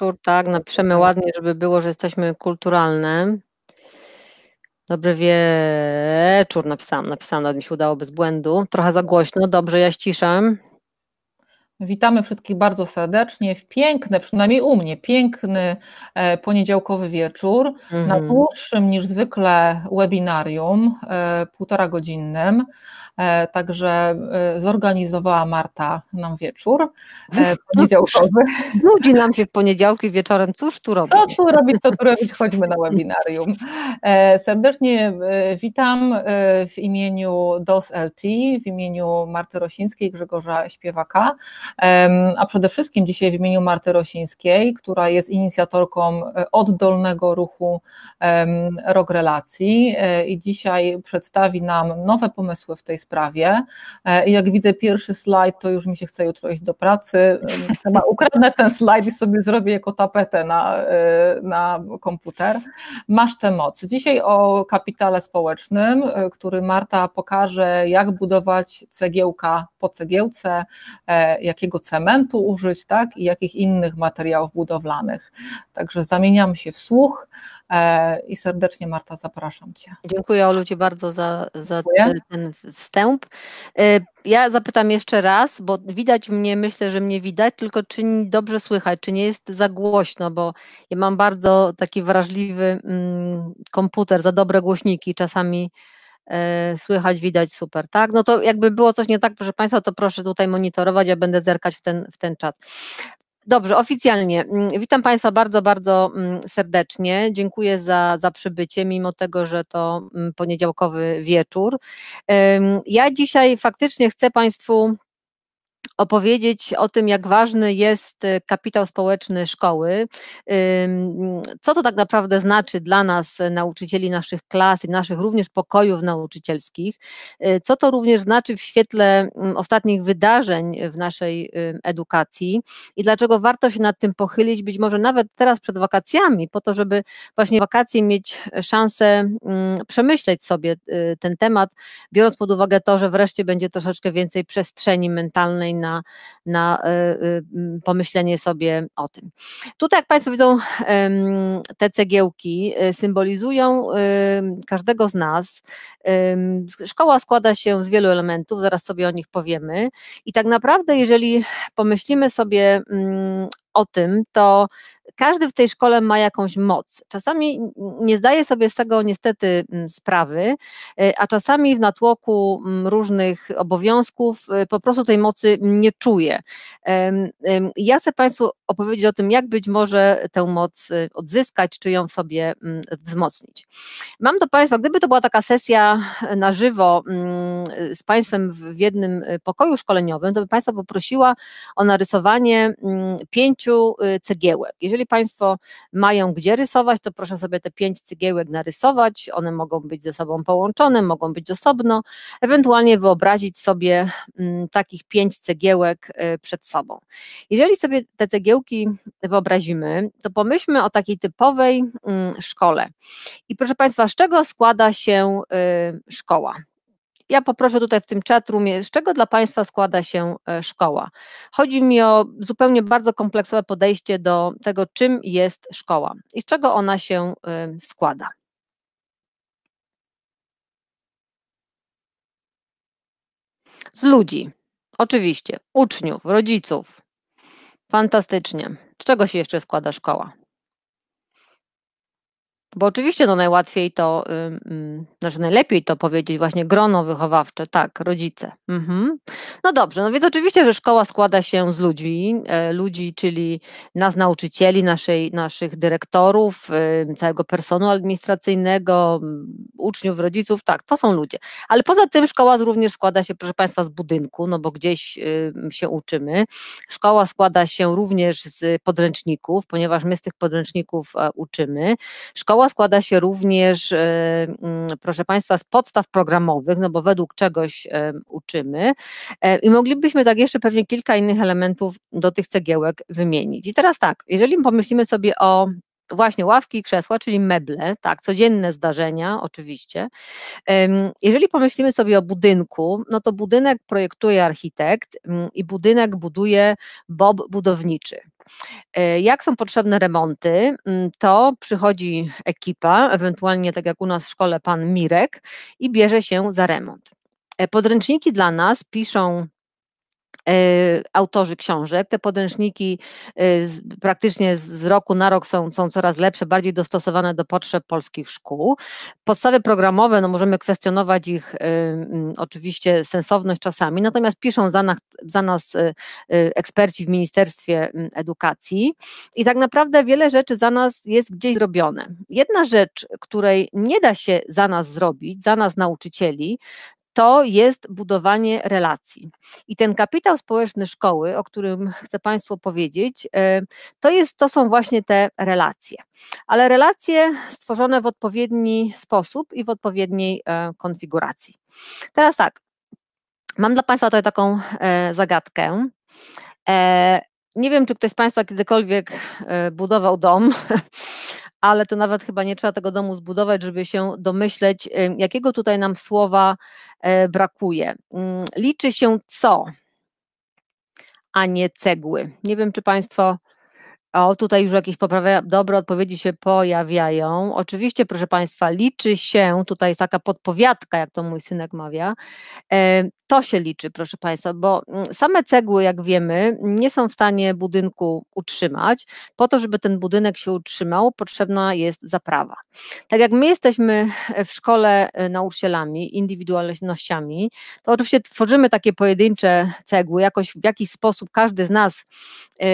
wieczór, tak, napiszemy no, tak. ładnie, żeby było, że jesteśmy kulturalne. Dobry wieczór, napisałam, napisałam, nawet mi się udało bez błędu. Trochę za głośno, dobrze, ja ściszę. Witamy wszystkich bardzo serdecznie w piękny, przynajmniej u mnie, piękny e, poniedziałkowy wieczór mm. na mhm. dłuższym niż zwykle webinarium, e, półtora godzinnym. E, także zorganizowała Marta nam wieczór no poniedziałkowy. Ludzi nam się w poniedziałki wieczorem, cóż tu robić? Co tu robić, co tu robić, chodźmy na webinarium. Serdecznie witam w imieniu DOS LT, w imieniu Marty Rosińskiej, Grzegorza Śpiewaka, a przede wszystkim dzisiaj w imieniu Marty Rosińskiej, która jest inicjatorką e, oddolnego ruchu Rok Relacji e, i dzisiaj przedstawi nam nowe pomysły w tej sprawie. E, jak widzę pierwszy slajd, to już mi się chce jutro iść do pracy. Chyba ukradnę ten slajd i sobie zrobię jako tapetę na, na komputer. Masz tę moc. Dzisiaj o kapitale społecznym, który Marta pokaże, jak budować cegiełka po cegiełce, jak jakiego cementu użyć tak, i jakich innych materiałów budowlanych. Także zamieniamy się w słuch e, i serdecznie Marta zapraszam Cię. Dziękuję Olu Ci bardzo za, za ten, ten wstęp. E, ja zapytam jeszcze raz, bo widać mnie, myślę, że mnie widać, tylko czy dobrze słychać, czy nie jest za głośno, bo ja mam bardzo taki wrażliwy mm, komputer, za dobre głośniki czasami E, słychać, widać, super, tak? No to jakby było coś nie tak, proszę Państwa, to proszę tutaj monitorować, ja będę zerkać w ten, w ten czat. Dobrze, oficjalnie. Mm, witam Państwa bardzo, bardzo mm, serdecznie. Dziękuję za, za przybycie, mimo tego, że to mm, poniedziałkowy wieczór. Ja dzisiaj faktycznie chcę Państwu opowiedzieć o tym, jak ważny jest e, kapitał społeczny szkoły, co to tak naprawdę znaczy dla nas, e, nauczycieli naszych klas i naszych również pokojów nauczycielskich, e, co to również znaczy w świetle mm, ostatnich wydarzeń w naszej edukacji i dlaczego warto się nad tym pochylić, być może nawet teraz przed wakacjami, po to, żeby właśnie wakacje mieć szansę mm, przemyśleć sobie ten temat, biorąc pod uwagę to, że wreszcie będzie troszeczkę więcej przestrzeni mentalnej na, na y, y, pomyślenie sobie o tym. Tutaj, jak Państwo widzą, te cegiełki y, symbolizują każdego z nas. Szkoła składa się z wielu elementów, zaraz sobie o nich powiemy. I tak naprawdę, jeżeli pomyślimy sobie mm, o tym, to każdy w tej szkole ma jakąś moc. Czasami nie zdaje sobie z tego niestety mm, sprawy, y, a czasami w natłoku mm, różnych obowiązków y, po prostu tej mocy nie czuje. Ja chcę Państwu opowiedzieć o tym, jak być może tę moc y, odzyskać, czy ją w sobie mm, wzmocnić. Mam do Państwa, gdyby to była taka sesja na żywo z Państwem w jednym pokoju szkoleniowym, to by Państwa poprosiła o narysowanie pięciu cegiełek. Jeżeli jeżeli Państwo mają gdzie rysować, to proszę sobie te pięć cygiełek narysować. One mogą być ze sobą połączone, mogą być osobno. Ewentualnie wyobrazić sobie mm, takich pięć cegiełek y, przed sobą. Jeżeli sobie te cegiełki wyobrazimy, to pomyślmy o takiej typowej mm, szkole. I proszę Państwa, z czego składa się y, szkoła? Ja poproszę tutaj w tym czatrumie, z czego dla Państwa składa się e, szkoła. Chodzi mi o zupełnie bardzo kompleksowe podejście do tego, czym jest szkoła i z czego ona się e, składa. Z ludzi, oczywiście, uczniów, rodziców. Fantastycznie. Z czego się jeszcze składa szkoła? Bo oczywiście no najłatwiej to, znaczy najlepiej to powiedzieć właśnie grono wychowawcze, tak, rodzice. Mhm. No dobrze, no więc oczywiście, że szkoła składa się z ludzi, e, ludzi, czyli nas nauczycieli, naszej, naszych dyrektorów, całego personelu administracyjnego, uczniów, rodziców, tak, to są ludzie. Ale poza tym szkoła również składa się, proszę Państwa, z budynku, no bo gdzieś się uczymy. Szkoła składa się również z podręczników, ponieważ my z tych podręczników e, uczymy. Szkoła cała składa się również, e, mm, proszę Państwa, z podstaw programowych, no bo według czegoś e, uczymy e, i moglibyśmy tak jeszcze pewnie kilka innych elementów do tych cegiełek wymienić. I teraz tak, jeżeli pomyślimy sobie o właśnie ławki i krzesła, czyli meble, tak, codzienne zdarzenia oczywiście. Jeżeli pomyślimy sobie o budynku, no to budynek projektuje architekt mm, i budynek buduje Bob budowniczy. E, jak są potrzebne remonty, mm, to przychodzi ekipa, ewentualnie tak jak u nas w szkole pan Mirek i bierze się za remont. E, podręczniki dla nas piszą E, autorzy książek. Te podręczniki e, praktycznie z roku na rok są, są coraz lepsze, bardziej dostosowane do potrzeb polskich szkół. Podstawy programowe, no możemy kwestionować ich e, oczywiście sensowność czasami, natomiast piszą za nas, za nas eksperci w Ministerstwie Edukacji i tak naprawdę wiele rzeczy za nas jest gdzieś zrobione. Jedna rzecz, której nie da się za nas zrobić, za nas nauczycieli, to jest budowanie relacji. I ten kapitał społeczny szkoły, o którym chcę Państwu powiedzieć, e, to, jest, to są właśnie te relacje. Ale relacje stworzone w odpowiedni sposób i w odpowiedniej e, konfiguracji. Teraz tak, mam dla Państwa tutaj taką e, zagadkę. Nie wiem, czy ktoś z Państwa kiedykolwiek budował dom ale to nawet chyba nie trzeba tego domu zbudować, żeby się domyśleć, jakiego tutaj nam słowa e, brakuje. Mm, liczy się co, a nie cegły. Nie wiem, czy Państwo o, tutaj już jakieś poprawia, dobre odpowiedzi się pojawiają. Oczywiście, proszę Państwa, liczy się, tutaj jest taka podpowiadka, jak to mój synek mawia, e, to się liczy, proszę Państwa, bo mm, same cegły, jak wiemy, nie są w stanie budynku utrzymać. Po to, żeby ten budynek się utrzymał, potrzebna jest zaprawa. Tak jak my jesteśmy w szkole e, nauczycielami, indywidualnościami, to oczywiście tworzymy takie pojedyncze cegły, jakoś w jakiś sposób każdy z nas e,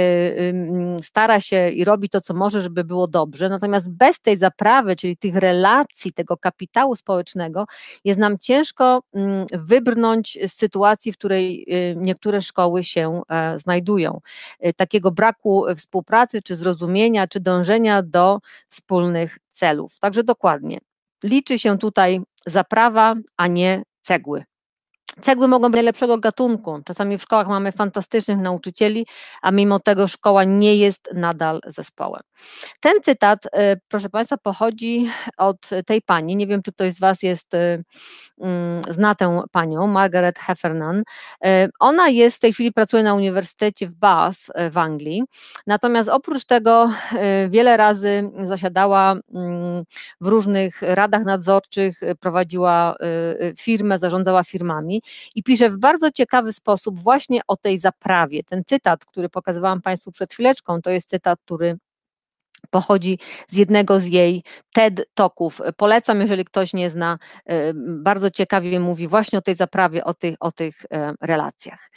stara stara się i robi to, co może, żeby było dobrze. Natomiast bez tej zaprawy, czyli tych relacji, tego kapitału społecznego, jest nam ciężko mm, wybrnąć z sytuacji, w której y, niektóre szkoły się e, znajdują. Y, takiego braku współpracy, czy zrozumienia, czy dążenia do wspólnych celów. Także dokładnie. Liczy się tutaj zaprawa, a nie cegły. Cegły mogą być najlepszego gatunku. Czasami w szkołach mamy fantastycznych nauczycieli, a mimo tego szkoła nie jest nadal zespołem. Ten cytat, y, proszę Państwa, pochodzi od tej pani. Nie wiem, czy ktoś z Was jest, y, mm, zna tę panią, Margaret Heffernan. Y, ona jest w tej chwili pracuje na Uniwersytecie w Bath w Anglii. Natomiast oprócz tego wiele razy zasiadała mm, w różnych radach nadzorczych, prowadziła firmę, zarządzała firmami i pisze w bardzo ciekawy sposób właśnie o tej zaprawie. Ten cytat, który pokazywałam Państwu przed chwileczką, to jest cytat, który pochodzi z jednego z jej TED Toków. Polecam, jeżeli ktoś nie zna, e, bardzo ciekawie mówi właśnie o tej zaprawie, o tych, o tych e, relacjach.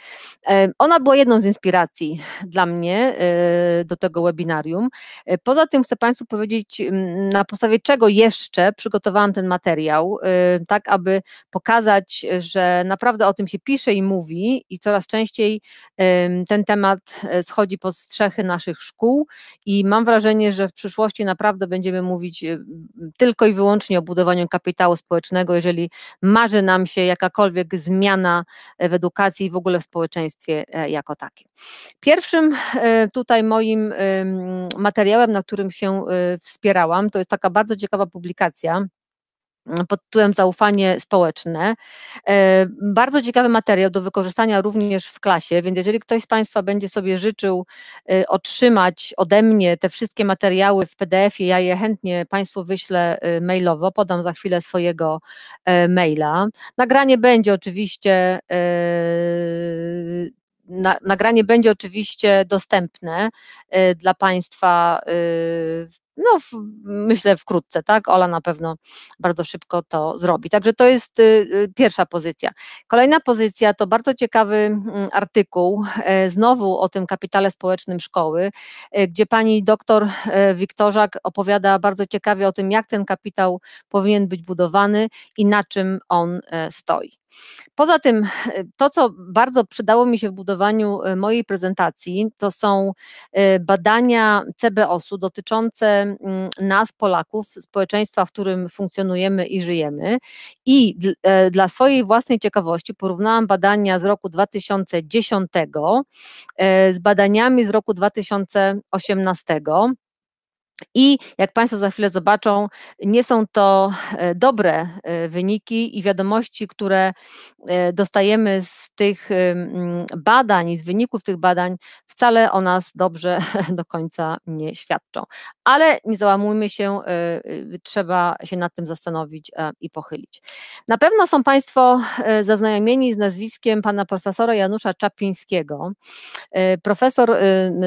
E, ona była jedną z inspiracji dla mnie do tego webinarium. Poza tym chcę Państwu powiedzieć, na podstawie czego jeszcze przygotowałam ten materiał, tak aby pokazać, że naprawdę o tym się pisze i mówi i coraz częściej ten temat schodzi pod strzechy naszych szkół i mam wrażenie, że że w przyszłości naprawdę będziemy mówić y, tylko i wyłącznie o budowaniu kapitału społecznego, jeżeli marzy nam się jakakolwiek zmiana e, w edukacji i w ogóle w społeczeństwie e, jako takim. Pierwszym e, tutaj moim materiałem, na którym się wspierałam, to jest taka bardzo ciekawa publikacja pod tytułem Zaufanie społeczne. E, bardzo ciekawy materiał do wykorzystania również w klasie, więc jeżeli ktoś z Państwa będzie sobie życzył e, otrzymać ode mnie te wszystkie materiały w PDF-ie, ja je chętnie Państwu wyślę e, mailowo, podam za chwilę swojego maila. Nagranie będzie oczywiście nagranie będzie oczywiście dostępne dla Państwa no w, myślę wkrótce, tak? Ola na pewno bardzo szybko to zrobi. Także to jest y, y, pierwsza pozycja. Kolejna pozycja to bardzo ciekawy mm, artykuł, e, znowu o tym kapitale społecznym szkoły, e, gdzie pani doktor e, Wiktorzak opowiada bardzo ciekawie o tym, jak ten kapitał powinien być budowany i na czym on stoi. Poza tym, to co bardzo przydało mi się w budowaniu mojej prezentacji, to są badania CBOS-u dotyczące Mm, nas, Polaków, społeczeństwa, w którym funkcjonujemy i żyjemy. I e, dla swojej własnej ciekawości porównałam badania z roku 2010 e, z badaniami z roku 2018. I jak Państwo za chwilę zobaczą, nie są to e, dobre e, wyniki i wiadomości, które e, dostajemy z tych badań i z wyników tych badań, wcale o nas dobrze do końca nie świadczą. Ale nie załamujmy się, trzeba się nad tym zastanowić i pochylić. Na pewno są Państwo zaznajomieni z nazwiskiem pana profesora Janusza Czapińskiego, profesor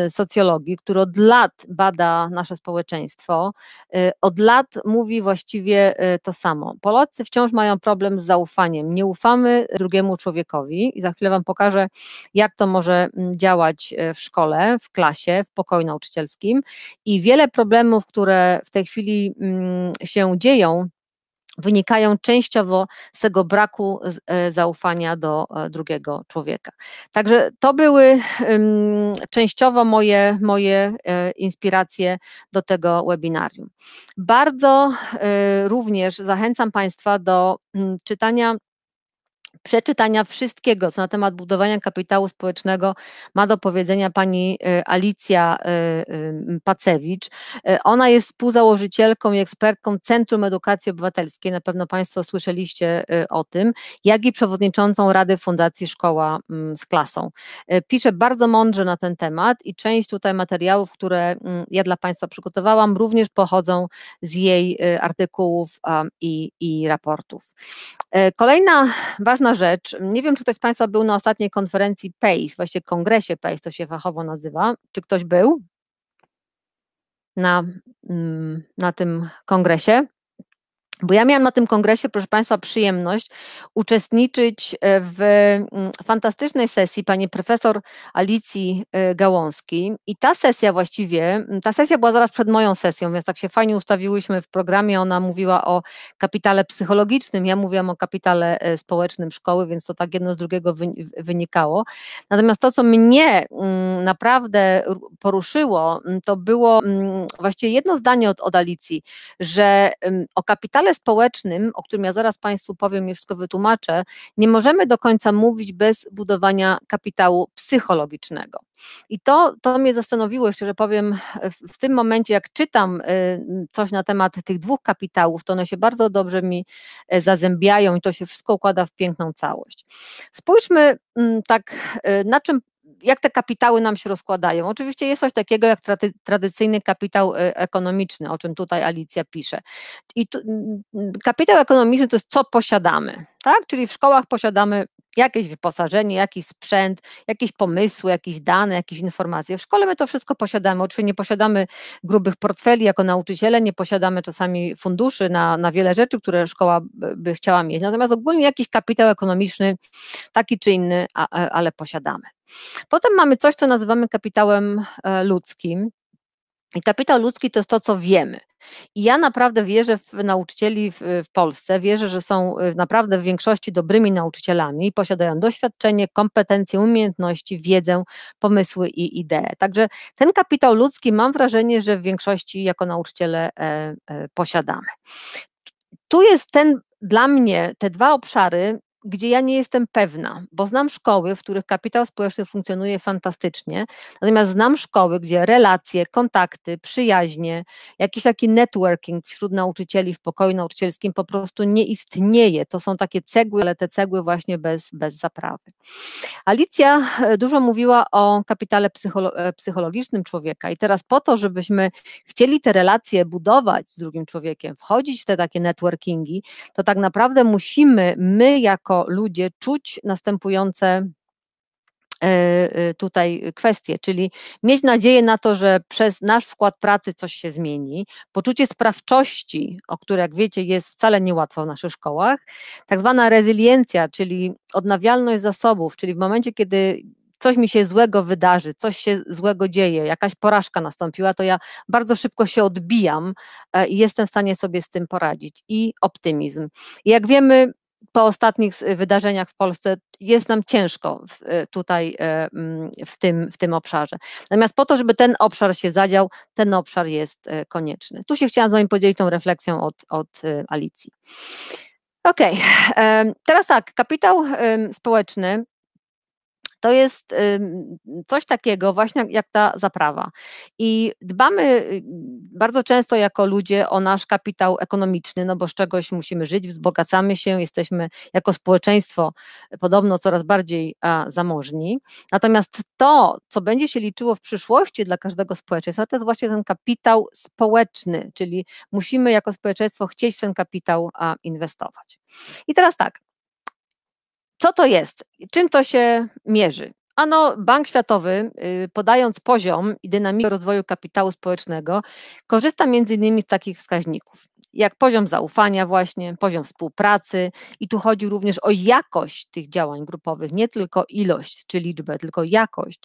socjologii, który od lat bada nasze społeczeństwo społeczeństwo, y, od lat mówi właściwie y, to samo. Polacy wciąż mają problem z zaufaniem. Nie ufamy drugiemu człowiekowi i za chwilę Wam pokażę, jak to może mm, działać y, w szkole, w klasie, w pokoju nauczycielskim. I wiele problemów, które w tej chwili mm, się dzieją, wynikają częściowo z tego braku e, zaufania do e, drugiego człowieka. Także to były częściowo moje, moje e, inspiracje do tego webinarium. Bardzo również zachęcam Państwa do czytania przeczytania wszystkiego, co na temat budowania kapitału społecznego ma do powiedzenia pani y, Alicja y, y, Pacewicz. Ona jest współzałożycielką i ekspertką Centrum Edukacji Obywatelskiej, na pewno Państwo słyszeliście o tym, jak i przewodniczącą Rady Fundacji Szkoła mm, z Klasą. Pisze bardzo mądrze na ten temat i część tutaj materiałów, które mm, ja dla Państwa przygotowałam, również pochodzą z jej artykułów i, i raportów. Kolejna ważna ważna rzecz, nie wiem, czy ktoś z Państwa był na ostatniej konferencji PACE, właśnie kongresie PACE, to się fachowo nazywa. Czy ktoś był na, mm, na tym kongresie? Bo ja miałam na tym kongresie, proszę Państwa, przyjemność uczestniczyć e, w mm, fantastycznej sesji pani profesor Alicji e, Gałąskiej. I ta sesja właściwie, ta sesja była zaraz przed moją sesją, więc tak się fajnie ustawiłyśmy w programie. Ona mówiła o kapitale psychologicznym, ja mówiłam o kapitale e, społecznym szkoły, więc to tak jedno z drugiego wynikało. Natomiast to, co mnie mm, naprawdę poruszyło, to było mm, właściwie jedno zdanie od, od Alicji, że o kapitale społecznym, o którym ja zaraz Państwu powiem i wszystko wytłumaczę, nie możemy do końca mówić bez budowania kapitału psychologicznego. I to, to mnie zastanowiło, szczerze powiem, w, w tym momencie, jak czytam y, coś na temat tych dwóch kapitałów, to one się bardzo dobrze mi e, zazębiają i to się wszystko układa w piękną całość. Spójrzmy mm, tak, y, na czym jak te kapitały nam się rozkładają. Oczywiście jest coś takiego jak tradycyjny kapitał e, ekonomiczny, o czym tutaj Alicja pisze. I tu, kapitał ekonomiczny to jest co posiadamy, tak? Czyli w szkołach posiadamy jakieś wyposażenie, jakiś sprzęt, jakieś pomysły, jakieś dane, jakieś informacje. W szkole my to wszystko posiadamy. Oczywiście nie posiadamy grubych portfeli jako nauczyciele, nie posiadamy czasami funduszy na, na wiele rzeczy, które szkoła by chciała mieć. Natomiast ogólnie jakiś kapitał ekonomiczny, taki czy inny, a, a, e, ale posiadamy. Potem mamy coś, co nazywamy kapitałem e, ludzkim. I kapitał ludzki to jest to, co wiemy. I ja naprawdę wierzę w nauczycieli w, w, Polsce, wierzę, że są y, naprawdę w większości dobrymi nauczycielami, posiadają doświadczenie, kompetencje, umiejętności, wiedzę, pomysły i idee. Także ten kapitał ludzki mam wrażenie, że w większości jako nauczyciele e, e, posiadamy. Tu jest ten dla mnie te dwa obszary gdzie ja nie jestem pewna, bo znam szkoły, w których kapitał społeczny funkcjonuje fantastycznie, natomiast znam szkoły, gdzie relacje, kontakty, przyjaźnie, jakiś taki networking wśród nauczycieli w pokoju nauczycielskim po prostu nie istnieje. To są takie cegły, ale te cegły właśnie bez, bez zaprawy. Alicja e, dużo mówiła o kapitale psycholo e, psychologicznym człowieka i teraz po to, żebyśmy chcieli te relacje budować z drugim człowiekiem, wchodzić w te takie networkingi, to tak naprawdę musimy my jako jako ludzie czuć następujące e, e, tutaj kwestie, czyli mieć nadzieję na to, że przez nasz wkład pracy coś się zmieni, poczucie sprawczości, o które jak wiecie jest wcale niełatwo w naszych szkołach, tak zwana rezyliencja, czyli odnawialność zasobów, czyli w momencie, kiedy coś mi się złego wydarzy, coś się złego dzieje, jakaś porażka nastąpiła, to ja bardzo szybko się odbijam e, i jestem w stanie sobie z tym poradzić. I optymizm. I jak wiemy, po ostatnich y, wydarzeniach w Polsce jest nam ciężko w, y, tutaj y, mm, w tym, w tym obszarze. Natomiast po to, żeby ten obszar się zadział, ten obszar jest konieczny. Tu się chciałam z Wami podzielić tą refleksją od, od Alicji. Okej, okay. teraz tak, kapitał społeczny to jest coś takiego właśnie jak ta zaprawa. I dbamy y, bardzo często jako ludzie o nasz kapitał ekonomiczny, no bo z czegoś musimy żyć, wzbogacamy się, jesteśmy jako społeczeństwo podobno coraz bardziej zamożni. Natomiast to, co będzie się liczyło w przyszłości dla każdego społeczeństwa, to jest właśnie ten kapitał społeczny, czyli musimy jako społeczeństwo chcieć w ten kapitał inwestować. I teraz tak, co to jest? Czym to się mierzy? Ano, Bank Światowy, y, podając poziom i dynamikę rozwoju kapitału społecznego, korzysta m.in. z takich wskaźników, jak poziom zaufania, właśnie, poziom współpracy, i tu chodzi również o jakość tych działań grupowych, nie tylko ilość czy liczbę, tylko jakość,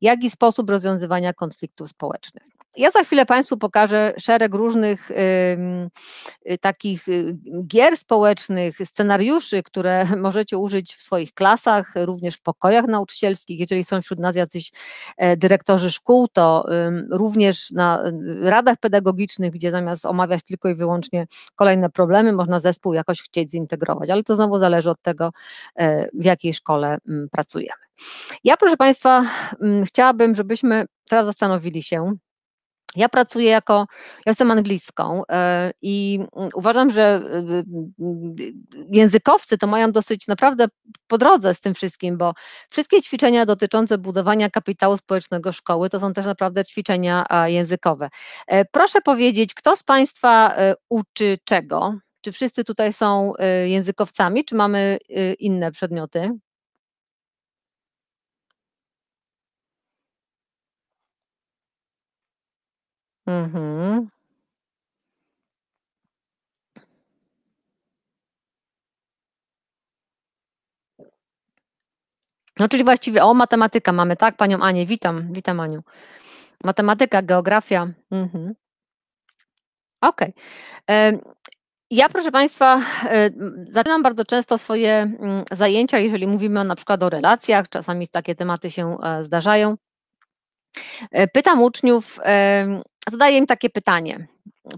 jak i sposób rozwiązywania konfliktów społecznych. Ja za chwilę Państwu pokażę szereg różnych y, takich y, gier społecznych, scenariuszy, które możecie użyć w swoich klasach, również w pokojach nauczycielskich. Jeżeli są wśród nas jacyś e, dyrektorzy szkół, to również na y, radach pedagogicznych, gdzie zamiast omawiać tylko i wyłącznie kolejne problemy, można zespół jakoś chcieć zintegrować. Ale to znowu zależy od tego, e, w jakiej szkole mm, pracujemy. Ja, proszę Państwa, mm, chciałabym, żebyśmy teraz zastanowili się, ja pracuję jako, ja jestem anglistką e, i uważam, że e, e, językowcy to mają dosyć naprawdę po drodze z tym wszystkim, bo wszystkie ćwiczenia dotyczące budowania kapitału społecznego szkoły to są też naprawdę ćwiczenia językowe. Proszę powiedzieć, kto z Państwa uczy czego? Czy wszyscy tutaj są językowcami, czy mamy inne przedmioty? Mhm. No, czyli właściwie, o, matematyka mamy, tak? Panią Anię, witam, witam Aniu. Matematyka, geografia. Mhm. Okej. Ja, proszę Państwa, e, zaczynam bardzo często swoje mm, zajęcia, jeżeli mówimy na przykład o relacjach, czasami takie tematy się e, zdarzają. E, pytam uczniów, zadaję im takie pytanie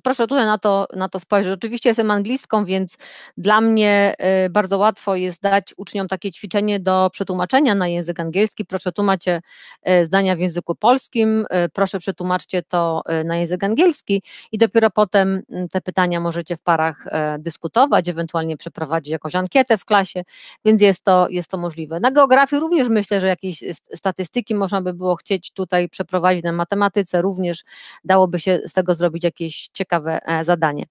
proszę tutaj na to, na to spojrzeć. Oczywiście jestem anglistką, więc dla mnie y, bardzo łatwo jest dać uczniom takie ćwiczenie do przetłumaczenia na język angielski. Proszę tłumaczcie y, zdania w języku polskim, y, proszę przetłumaczcie to na język angielski i dopiero potem mm, te pytania możecie w parach dyskutować, ewentualnie przeprowadzić jakąś ankietę w klasie, więc jest to, jest to możliwe. Na geografii również myślę, że jakieś statystyki można by było chcieć tutaj przeprowadzić, na matematyce również dałoby się z tego zrobić jakieś ciekawe ciekawe e, zadanie.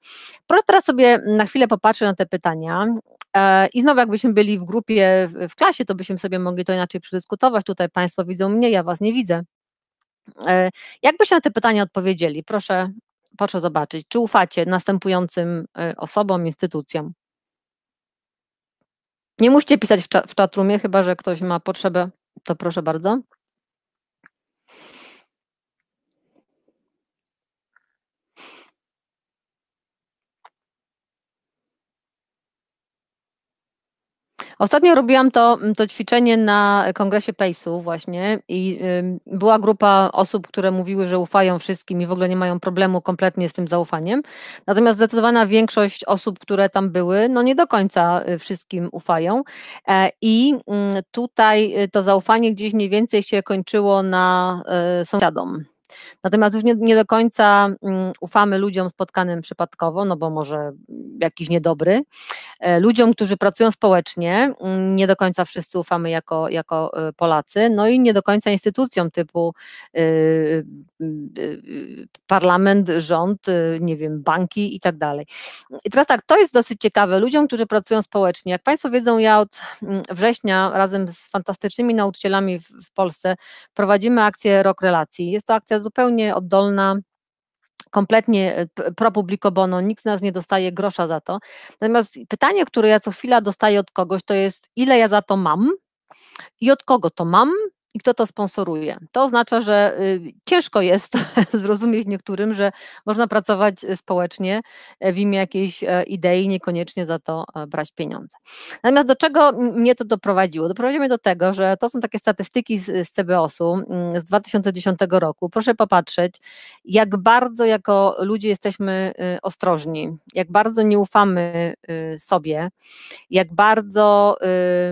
Proszę teraz sobie na chwilę popatrzeć na te pytania. E, I znowu, jakbyśmy byli w grupie, w klasie, to byśmy sobie mogli to inaczej przedyskutować. Tutaj Państwo widzą mnie, ja Was nie widzę. E, Jakbyście na te pytania odpowiedzieli? Proszę, proszę zobaczyć. Czy ufacie następującym osobom, instytucjom? Nie musicie pisać w, czatrum, czatrumie, chyba że ktoś ma potrzebę, to proszę bardzo. Ostatnio robiłam to, mm, to ćwiczenie na kongresie PACE-u właśnie i y, była grupa osób, które mówiły, że ufają wszystkim i w ogóle nie mają problemu kompletnie z tym zaufaniem. Natomiast zdecydowana większość osób, które tam były, no nie do końca y, wszystkim ufają e, i mm, y, tutaj to zaufanie gdzieś mniej więcej się kończyło na y, sąsiadom Natomiast już nie, nie do końca mm, ufamy ludziom spotkanym przypadkowo, no bo może jakiś niedobry. E, ludziom, którzy pracują społecznie, mm, nie do końca wszyscy ufamy jako, jako e, Polacy, no i nie do końca instytucjom typu e, parlament, rząd, nie wiem, banki i tak dalej. I teraz tak, to jest dosyć ciekawe. Ludziom, którzy pracują społecznie, jak Państwo wiedzą, ja od mm, września razem z fantastycznymi nauczycielami w, w Polsce prowadzimy akcję Rok Relacji. Jest to akcja zupełnie oddolna, kompletnie e, pro publico bono, nikt z nas nie dostaje grosza za to. Natomiast pytanie, które ja co chwila dostaję od kogoś, to jest ile ja za to mam i od kogo to mam i kto to sponsoruje. To oznacza, że y, ciężko jest zrozumieć niektórym, że można pracować y, społecznie e, w imię jakiejś e, idei, niekoniecznie za to e, brać pieniądze. Natomiast do czego mnie to doprowadziło? Doprowadziło mnie do tego, że to są takie statystyki z, z CBOS-u z 2010 roku. Proszę popatrzeć, jak bardzo jako ludzie jesteśmy y, ostrożni, jak bardzo nie ufamy sobie, jak bardzo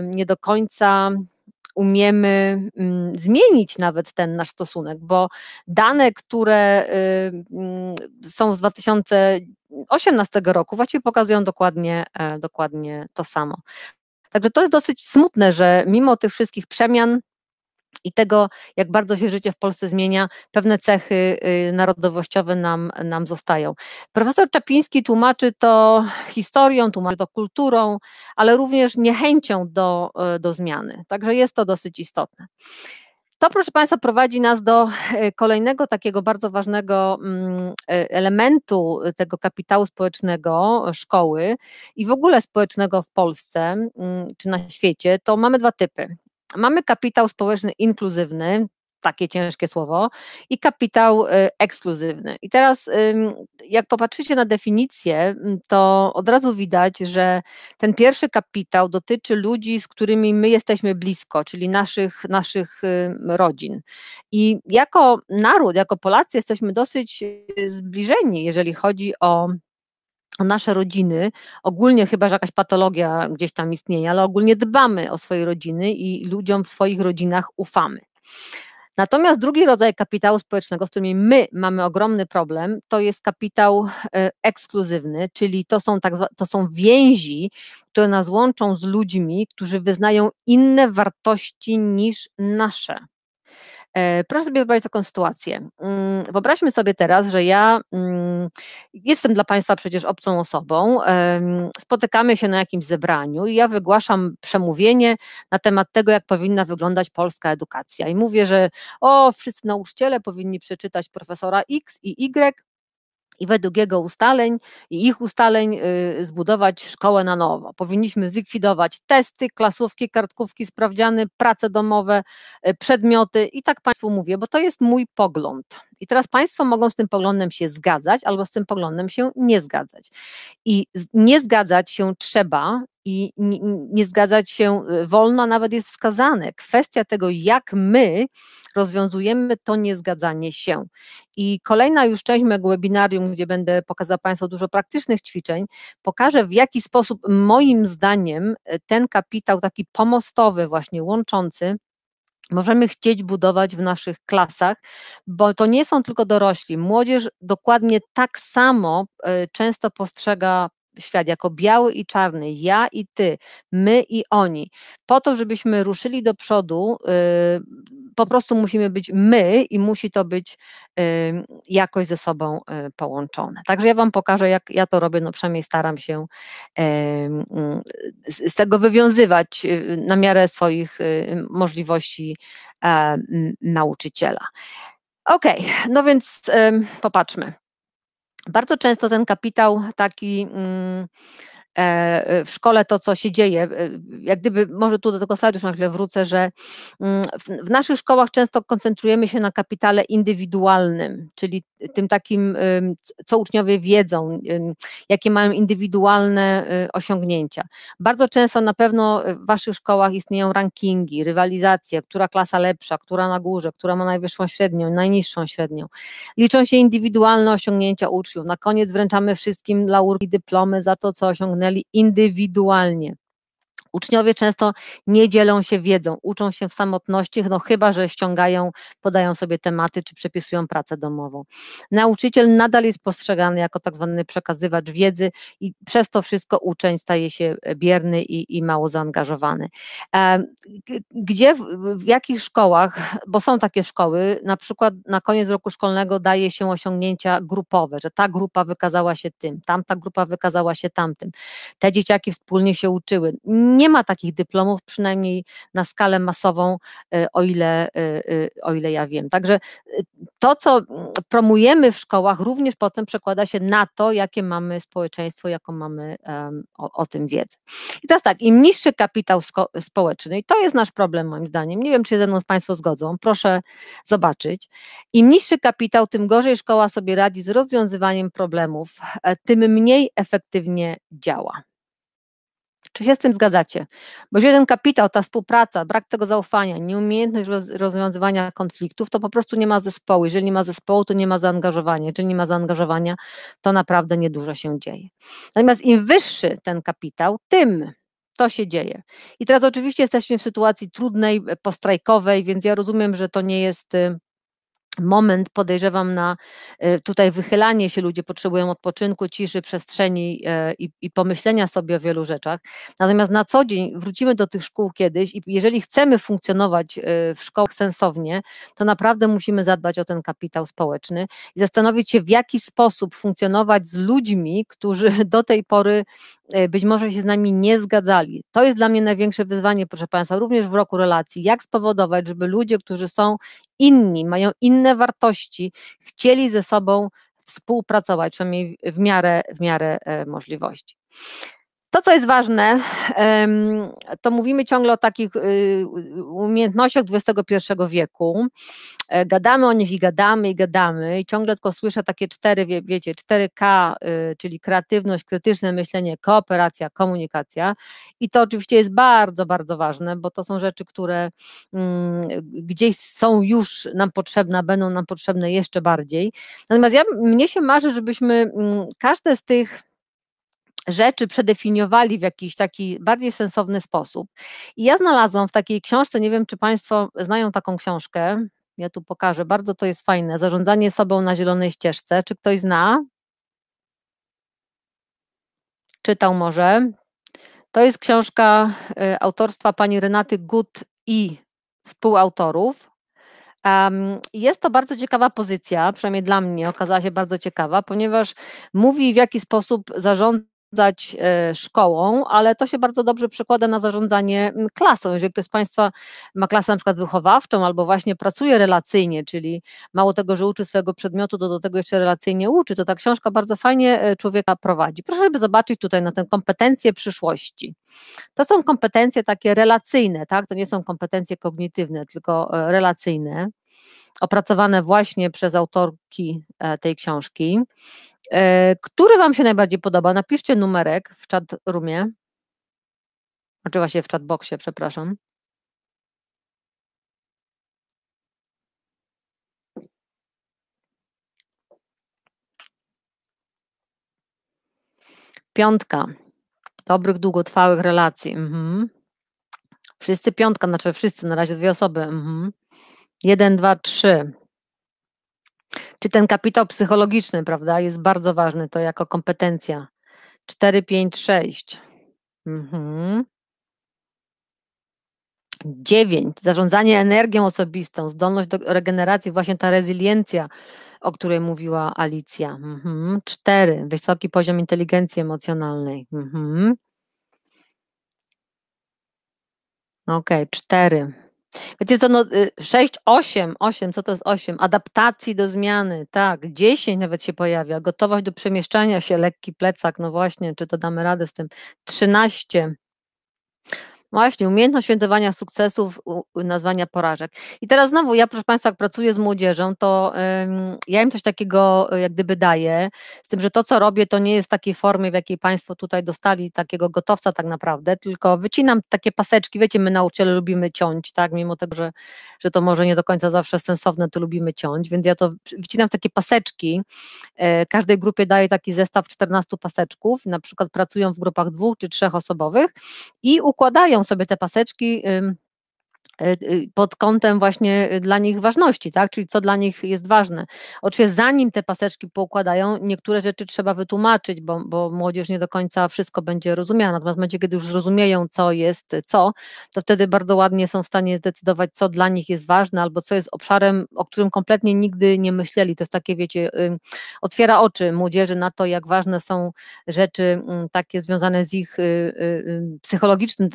nie do końca umiemy mm, zmienić nawet ten nasz stosunek, bo dane, które y, mm, są z 2018 roku, właściwie pokazują dokładnie, e, dokładnie to samo. Także to jest dosyć smutne, że mimo tych wszystkich przemian i tego, jak bardzo się życie w Polsce zmienia, pewne cechy y, narodowościowe nam, nam zostają. Profesor Czapiński tłumaczy to historią, tłumaczy to kulturą, ale również niechęcią do, y, do zmiany. Także jest to dosyć istotne. To, proszę Państwa, prowadzi nas do y, kolejnego takiego bardzo ważnego mm, e, elementu tego kapitału społecznego szkoły i w ogóle społecznego w Polsce mm, czy na świecie. To mamy dwa typy. Mamy kapitał społeczny inkluzywny, takie ciężkie słowo, i kapitał y, ekskluzywny. I teraz, jak popatrzycie na definicję, mm, to od razu widać, że ten pierwszy kapitał dotyczy ludzi, z którymi my jesteśmy blisko, czyli naszych, naszych rodzin. I jako naród, jako Polacy jesteśmy dosyć y, zbliżeni, jeżeli chodzi o nasze rodziny, ogólnie chyba, że jakaś patologia gdzieś tam istnieje, ale ogólnie dbamy o swoje rodziny i ludziom w swoich rodzinach ufamy. Natomiast drugi rodzaj kapitału społecznego, z którym my mamy ogromny problem, to jest kapitał e, ekskluzywny, czyli to są, tak, to są więzi, które nas łączą z ludźmi, którzy wyznają inne wartości niż nasze. E, proszę sobie wyobrazić taką sytuację. Mm, wyobraźmy sobie teraz, że ja mm, jestem dla Państwa przecież obcą osobą, spotykamy się na jakimś zebraniu i ja wygłaszam przemówienie na temat tego, jak powinna wyglądać polska edukacja. I mówię, że o, wszyscy nauczyciele powinni przeczytać profesora X i Y i według jego ustaleń i ich ustaleń y, zbudować szkołę na nowo. Powinniśmy zlikwidować testy, klasówki, kartkówki, sprawdziany, prace domowe, y, przedmioty i tak Państwu mówię, bo to jest mój pogląd. I teraz Państwo mogą z tym poglądem się zgadzać albo z tym poglądem się nie zgadzać. I nie zgadzać się trzeba i nie zgadzać się y, wolno, nawet jest wskazane. Kwestia tego, jak my rozwiązujemy to niezgadzanie się. I kolejna już część mojego webinarium, gdzie będę pokazała Państwu dużo praktycznych ćwiczeń, pokażę w jaki sposób moim zdaniem y, ten kapitał taki pomostowy, właśnie łączący, Możemy chcieć budować w naszych klasach, bo to nie są tylko dorośli. Młodzież dokładnie tak samo y, często postrzega świat jako biały i czarny, ja i ty, my i oni. Po to, żebyśmy ruszyli do przodu, yy, po prostu musimy być my i musi to być yy, jakoś ze sobą yy, połączone. Także ja Wam pokażę, jak ja to robię, no przynajmniej staram się z tego wywiązywać na miarę swoich możliwości e, nauczyciela. Okej, okay, no więc popatrzmy. Bardzo często ten kapitał taki mm, E, e, w szkole to, co się dzieje. E, jak gdyby, może tu do tego slajdu już na chwilę wrócę, że mm, w naszych szkołach często koncentrujemy się na kapitale indywidualnym, czyli tym takim, co uczniowie wiedzą, jakie mają indywidualne y, osiągnięcia. Bardzo często na pewno w waszych szkołach istnieją rankingi, rywalizacje, która klasa lepsza, która na górze, która ma najwyższą średnią, najniższą średnią. Liczą się indywidualne osiągnięcia uczniów. Na koniec wręczamy wszystkim laurki, dyplomy za to, co osiągnęli stanęli indywidualnie. Uczniowie często nie dzielą się wiedzą, uczą się w samotności, no chyba, że ściągają, podają sobie tematy czy przepisują pracę domową. Nauczyciel nadal jest postrzegany jako tak zwany przekazywacz wiedzy i przez to wszystko uczeń staje się e, bierny i, i mało zaangażowany. Gdzie, w, w jakich szkołach, bo są takie szkoły, na przykład na koniec roku szkolnego daje się osiągnięcia grupowe, że ta grupa wykazała się tym, tamta grupa wykazała się tamtym, te dzieciaki wspólnie się uczyły nie ma takich dyplomów, przynajmniej na skalę masową, y, o ile, y, y, o ile ja wiem. Także to, co mm, promujemy w szkołach, również potem przekłada się na to, jakie mamy społeczeństwo, jaką mamy um, o, o, tym wiedzę. I teraz tak, im niższy kapitał społeczny, i to jest nasz problem moim zdaniem, nie wiem, czy się ze mną Państwo zgodzą, proszę zobaczyć, im niższy kapitał, tym gorzej szkoła sobie radzi z rozwiązywaniem problemów, e, tym mniej efektywnie działa. Czy się z tym zgadzacie? Bo jeżeli ten kapitał, ta współpraca, brak tego zaufania, nieumiejętność rozwiązywania konfliktów, to po prostu nie ma zespołu. Jeżeli nie ma zespołu, to nie ma zaangażowania. Jeżeli nie ma zaangażowania, to naprawdę niedużo się dzieje. Natomiast im wyższy ten kapitał, tym to się dzieje. I teraz oczywiście jesteśmy w sytuacji trudnej, e, postrajkowej, więc ja rozumiem, że to nie jest y, moment, podejrzewam, na e, tutaj wychylanie się. Ludzie potrzebują odpoczynku, ciszy, przestrzeni e, i, i, pomyślenia sobie o wielu rzeczach. Natomiast na co dzień wrócimy do tych szkół kiedyś i jeżeli chcemy funkcjonować e, w szkołach sensownie, to naprawdę musimy zadbać o ten kapitał społeczny i zastanowić się, w jaki sposób funkcjonować z ludźmi, którzy do tej pory Y, być może się z nami nie zgadzali. To jest dla mnie największe wyzwanie, proszę Państwa, również w roku relacji. Jak spowodować, żeby ludzie, którzy są inni, mają inne wartości, chcieli ze sobą współpracować, przynajmniej w miarę, w miarę e, możliwości. To, co jest ważne, to mówimy ciągle o takich y, umiejętnościach XXI wieku. E, gadamy o nich i gadamy i gadamy i ciągle tylko słyszę takie cztery, wiecie, 4K, y, czyli kreatywność, krytyczne myślenie, kooperacja, komunikacja. I to oczywiście jest bardzo, bardzo ważne, bo to są rzeczy, które mm, gdzieś są już nam potrzebne, będą nam potrzebne jeszcze bardziej. Natomiast ja, mnie się marzy, żebyśmy mm, każde z tych rzeczy przedefiniowali w jakiś taki bardziej sensowny sposób. I ja znalazłam w takiej książce, nie wiem czy Państwo znają taką książkę, ja tu pokażę, bardzo to jest fajne, zarządzanie sobą na zielonej ścieżce. Czy ktoś zna? Czytał może. To jest książka y, autorstwa pani Renaty Gut i współautorów. Jest to bardzo ciekawa pozycja, przynajmniej dla mnie okazała się bardzo ciekawa, ponieważ mówi w jaki sposób zarządzać zarządzać e, szkołą, ale to się bardzo dobrze przekłada na zarządzanie klasą. Jeżeli ktoś z Państwa ma klasę na przykład wychowawczą albo właśnie pracuje relacyjnie, czyli mało tego, że uczy swojego przedmiotu, to do tego jeszcze relacyjnie uczy, to ta książka bardzo fajnie e, człowieka prowadzi. Proszę, żeby zobaczyć tutaj na te kompetencje przyszłości. To są kompetencje takie relacyjne, tak? To nie są kompetencje kognitywne, tylko e, relacyjne opracowane właśnie przez autorki e, tej książki. E, który Wam się najbardziej podoba? Napiszcie numerek w chat roomie. Znaczy właśnie w chatboxie, przepraszam. Piątka. Dobrych, długotrwałych relacji. Mhm. Wszyscy piątka, znaczy wszyscy, na razie dwie osoby. Mhm. 1, 2, 3. Czy ten kapitał psychologiczny, prawda, jest bardzo ważny, to jako kompetencja. 4, 5, 6. Mhm. 9. Zarządzanie energią osobistą, zdolność do regeneracji, właśnie ta rezyliencja, o której mówiła Alicja. Mhm. 4. Wysoki poziom inteligencji emocjonalnej. Mhm. Ok, 4. Wiecie co, no 6, 8, 8, co to jest 8? Adaptacji do zmiany, tak, 10 nawet się pojawia, gotowość do przemieszczania się, lekki plecak, no właśnie, czy to damy radę z tym, 13, Właśnie, umiejętność świętowania sukcesów, nazwania porażek. I teraz znowu, ja proszę Państwa, jak pracuję z młodzieżą, to ja im coś takiego e, jak gdyby daję, z tym, że to, co robię, to nie jest w takiej formie, w jakiej Państwo tutaj dostali takiego gotowca tak naprawdę, tylko wycinam takie paseczki, wiecie, my nauczyciele lubimy ciąć, tak, mimo tego, że, że to może nie do końca zawsze sensowne, to lubimy ciąć, więc ja to wycinam w takie paseczki, e, każdej grupie daję taki zestaw 14 paseczków, na przykład pracują w grupach dwóch czy trzech osobowych i układają sobie te paseczki, E, e, pod kątem właśnie e, dla nich ważności, tak? Czyli co dla nich jest ważne. Oczywiście zanim te paseczki poukładają, niektóre rzeczy trzeba wytłumaczyć, bo, bo młodzież nie do końca wszystko będzie rozumiała. Natomiast w momencie, kiedy już zrozumieją, co jest co, to wtedy bardzo ładnie są w stanie zdecydować, co dla nich jest ważne, albo co jest obszarem, o którym kompletnie nigdy nie myśleli. To jest takie, wiecie, otwiera oczy młodzieży na to, jak ważne są rzeczy takie związane z ich y, y, y, psychologicznym,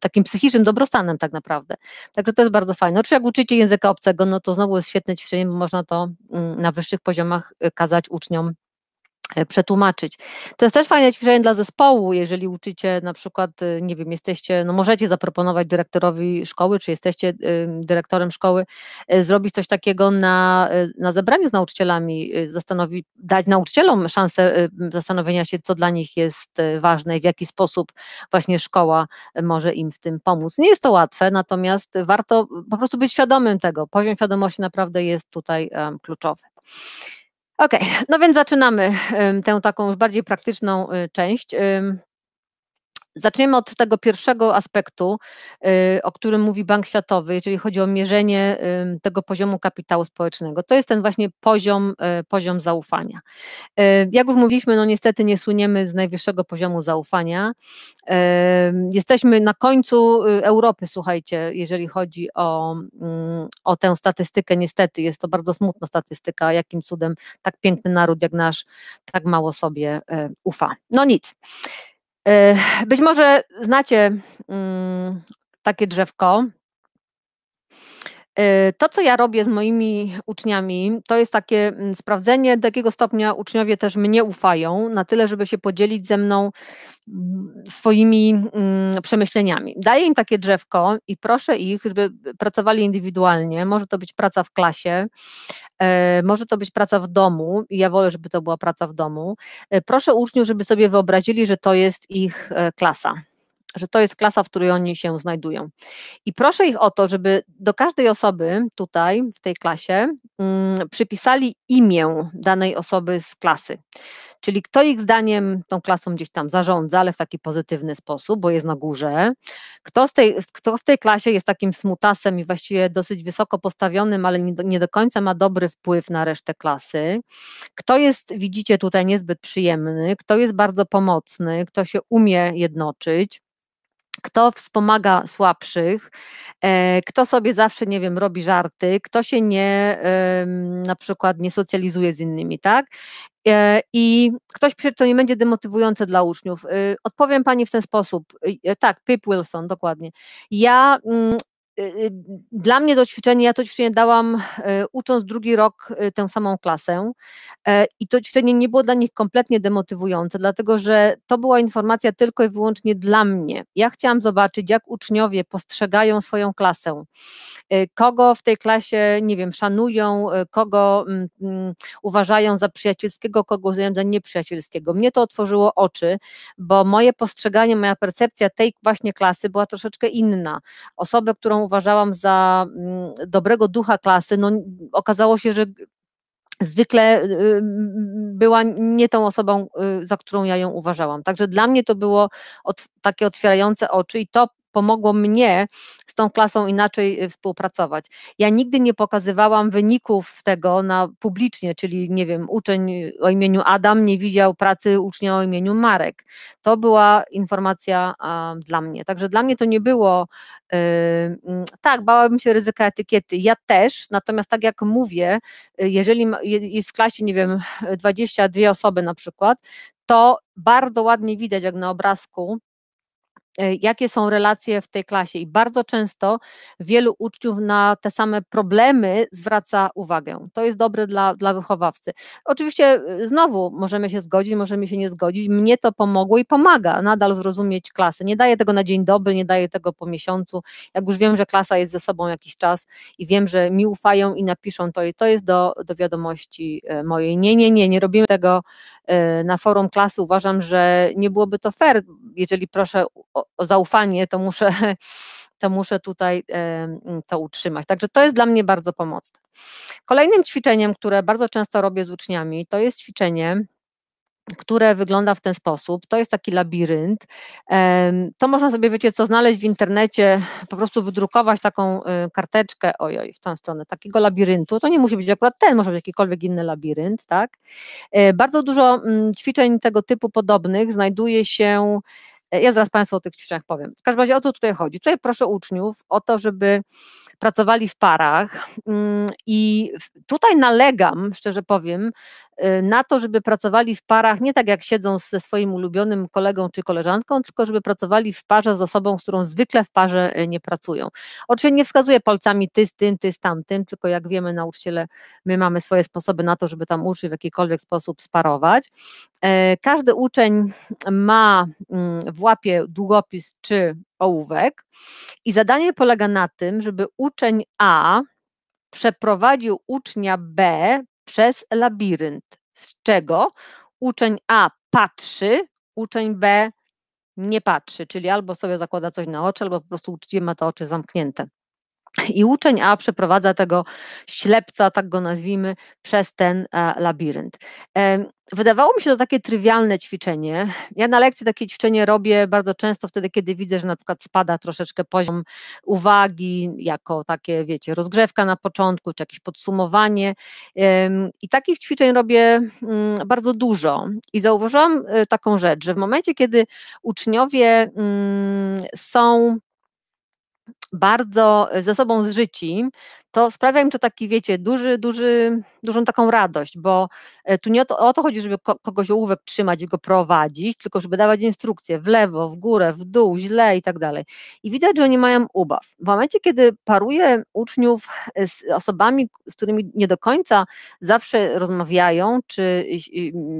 takim psychicznym dobrostanem tak naprawdę. Także to jest bardzo fajne. Oczywiście jak uczycie języka obcego, no to znowu jest świetne ćwiczenie, bo można to mm, na wyższych poziomach y, kazać uczniom E, przetłumaczyć. To jest też fajne ćwiczenie dla zespołu, jeżeli uczycie na przykład, e, nie wiem, jesteście, no możecie zaproponować dyrektorowi szkoły, czy jesteście e, dyrektorem szkoły, zrobić coś takiego na, na zebraniu z nauczycielami, zastanowić, dać nauczycielom szansę zastanowienia się, co dla nich jest ważne i w jaki sposób właśnie szkoła może im w tym pomóc. Nie jest to łatwe, natomiast warto po prostu być świadomym tego. Poziom świadomości naprawdę jest tutaj kluczowy. Okej, okay, no więc zaczynamy tę taką już bardziej praktyczną y, część. Zaczniemy od tego pierwszego aspektu, y, o którym mówi Bank Światowy, jeżeli chodzi o mierzenie y, tego poziomu kapitału społecznego. To jest ten właśnie poziom, y, poziom zaufania. Jak już mówiliśmy, no niestety nie słyniemy z najwyższego poziomu zaufania. Jesteśmy na końcu Europy, słuchajcie, jeżeli chodzi o, mm, o tę statystykę. Niestety jest to bardzo smutna statystyka, jakim cudem tak piękny naród jak nasz tak mało sobie ufa. No nic. Być może znacie mm, takie drzewko, Y, to, co ja robię z moimi uczniami, to jest takie mm, sprawdzenie, do jakiego stopnia uczniowie też mnie ufają, na tyle, żeby się podzielić ze mną mm, swoimi mm, przemyśleniami. Daję im takie drzewko i proszę ich, żeby pracowali indywidualnie. Może to być praca w klasie, e, może to być praca w domu, ja wolę, żeby to była praca w domu. E, proszę uczniów, żeby sobie wyobrazili, że to jest ich e, klasa że to jest klasa, w której oni się znajdują. I proszę ich o to, żeby do każdej osoby tutaj, w tej klasie, mm, przypisali imię danej osoby z klasy. Czyli kto ich zdaniem tą klasą gdzieś tam zarządza, ale w taki pozytywny sposób, bo jest na górze. Kto, z tej, kto w tej klasie jest takim smutasem i właściwie dosyć wysoko postawionym, ale nie do, nie do końca ma dobry wpływ na resztę klasy. Kto jest, widzicie tutaj, niezbyt przyjemny, kto jest bardzo pomocny, kto się umie jednoczyć kto wspomaga słabszych, e, kto sobie zawsze, nie wiem, robi żarty, kto się nie, na przykład nie socjalizuje z innymi, tak? E, I ktoś pisze, to nie będzie demotywujące dla uczniów. Y, odpowiem pani w ten sposób. Y, tak, Pip Wilson, dokładnie. Ja mm, Y, y, dla mnie to ćwiczenie, ja to ćwiczenie dałam y, ucząc drugi rok tę samą klasę e, i to ćwiczenie nie było dla nich kompletnie demotywujące, dlatego że to była informacja tylko i wyłącznie dla mnie. Ja chciałam zobaczyć, jak uczniowie postrzegają swoją klasę, kogo w tej klasie, nie wiem, szanują, kogo um, uważają za przyjacielskiego, kogo uznają za nieprzyjacielskiego. Mnie to otworzyło oczy, bo moje postrzeganie, moja percepcja tej właśnie klasy była troszeczkę inna. Osobę, którą uważałam za mm, dobrego ducha klasy, no, okazało się, że zwykle y, była nie tą osobą, y, za którą ja ją uważałam. Także dla mnie to było takie otwierające oczy i to pomogło mnie z tą klasą inaczej y, współpracować. Ja nigdy nie pokazywałam wyników tego na publicznie, czyli nie wiem, uczeń y, o imieniu Adam nie widział pracy ucznia o imieniu Marek. To była informacja a, dla mnie. Także dla mnie to nie było yy, tak, bałabym się ryzyka etykiety. Ja też, natomiast tak jak mówię, y, jeżeli jest w klasie, nie wiem, 22 osoby na przykład, to bardzo ładnie widać, jak na obrazku, E, jakie są relacje w tej klasie. I bardzo często wielu uczniów na te same problemy zwraca uwagę. To jest dobre dla, dla wychowawcy. Oczywiście e, znowu możemy się zgodzić, możemy się nie zgodzić. Mnie to pomogło i pomaga nadal zrozumieć klasę. Nie daję tego na dzień dobry, nie daję tego po miesiącu. Jak już wiem, że klasa jest ze sobą jakiś czas i wiem, że mi ufają i napiszą to i to jest do, do wiadomości e, mojej. Nie, nie, nie, nie robimy tego na forum klasy. Uważam, że nie byłoby to fair, jeżeli proszę zaufanie, to muszę, to muszę tutaj to utrzymać. Także to jest dla mnie bardzo pomocne. Kolejnym ćwiczeniem, które bardzo często robię z uczniami, to jest ćwiczenie, które wygląda w ten sposób. To jest taki labirynt. To można sobie, wiecie co, znaleźć w internecie, po prostu wydrukować taką y, karteczkę, ojoj, w tą stronę, takiego labiryntu. To nie musi być akurat ten, może być jakikolwiek inny labirynt, tak? E, bardzo dużo mm, ćwiczeń tego typu podobnych znajduje się E, ja zaraz Państwu o tych ćwiczeniach powiem. W każdym razie o co tutaj chodzi? Tutaj proszę uczniów o to, żeby pracowali w parach mm, i tutaj nalegam, szczerze powiem, Y, na to, żeby pracowali w parach, nie tak jak siedzą ze swoim ulubionym kolegą czy koleżanką, tylko żeby pracowali w parze z osobą, z którą zwykle w parze y, nie pracują. Oczywiście nie wskazuję palcami ty z tym, ty z tamtym, tylko jak wiemy, nauczyciele, my mamy swoje sposoby na to, żeby tam uczniów w jakikolwiek sposób sparować. E, każdy uczeń ma mm, w łapie długopis czy ołówek i zadanie polega na tym, żeby uczeń A przeprowadził ucznia B przez labirynt, z czego uczeń A patrzy, uczeń B nie patrzy, czyli albo sobie zakłada coś na oczy, albo po prostu uczciwie ma te oczy zamknięte. I uczeń A przeprowadza tego ślepca, tak go nazwijmy, przez ten e, labirynt. Wydawało mi się to takie trywialne ćwiczenie. Ja na lekcji takie ćwiczenie robię bardzo często wtedy, kiedy widzę, że na przykład spada troszeczkę poziom uwagi, jako takie, wiecie, rozgrzewka na początku, czy jakieś podsumowanie. I takich ćwiczeń robię mm, bardzo dużo. I zauważyłam e, taką rzecz, że w momencie, kiedy uczniowie mm, są bardzo ze sobą zżyci, to sprawia im to taki, wiecie, duży, duży, dużą taką radość, bo e, tu nie o to, o to chodzi, żeby kogoś ołówek trzymać i go prowadzić, tylko żeby dawać instrukcje w lewo, w górę, w dół, źle i tak dalej. I widać, że oni mają ubaw. W momencie, kiedy paruję uczniów e, z osobami, z którymi nie do końca zawsze rozmawiają, czy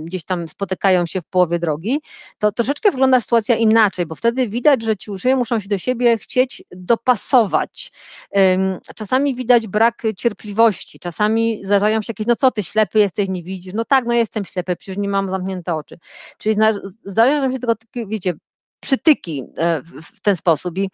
gdzieś tam spotykają się w połowie drogi, to troszeczkę wygląda sytuacja inaczej, bo wtedy widać, że ci uczniowie muszą się do siebie chcieć dopasować. Czasami widać brak y, cierpliwości. Czasami zdarzają się jakieś, no co ty ślepy jesteś, nie widzisz, no tak, no jestem ślepy, przecież nie mam zamknięte oczy. Czyli zdarzają się tylko, wiecie, przytyki e, w ten sposób. I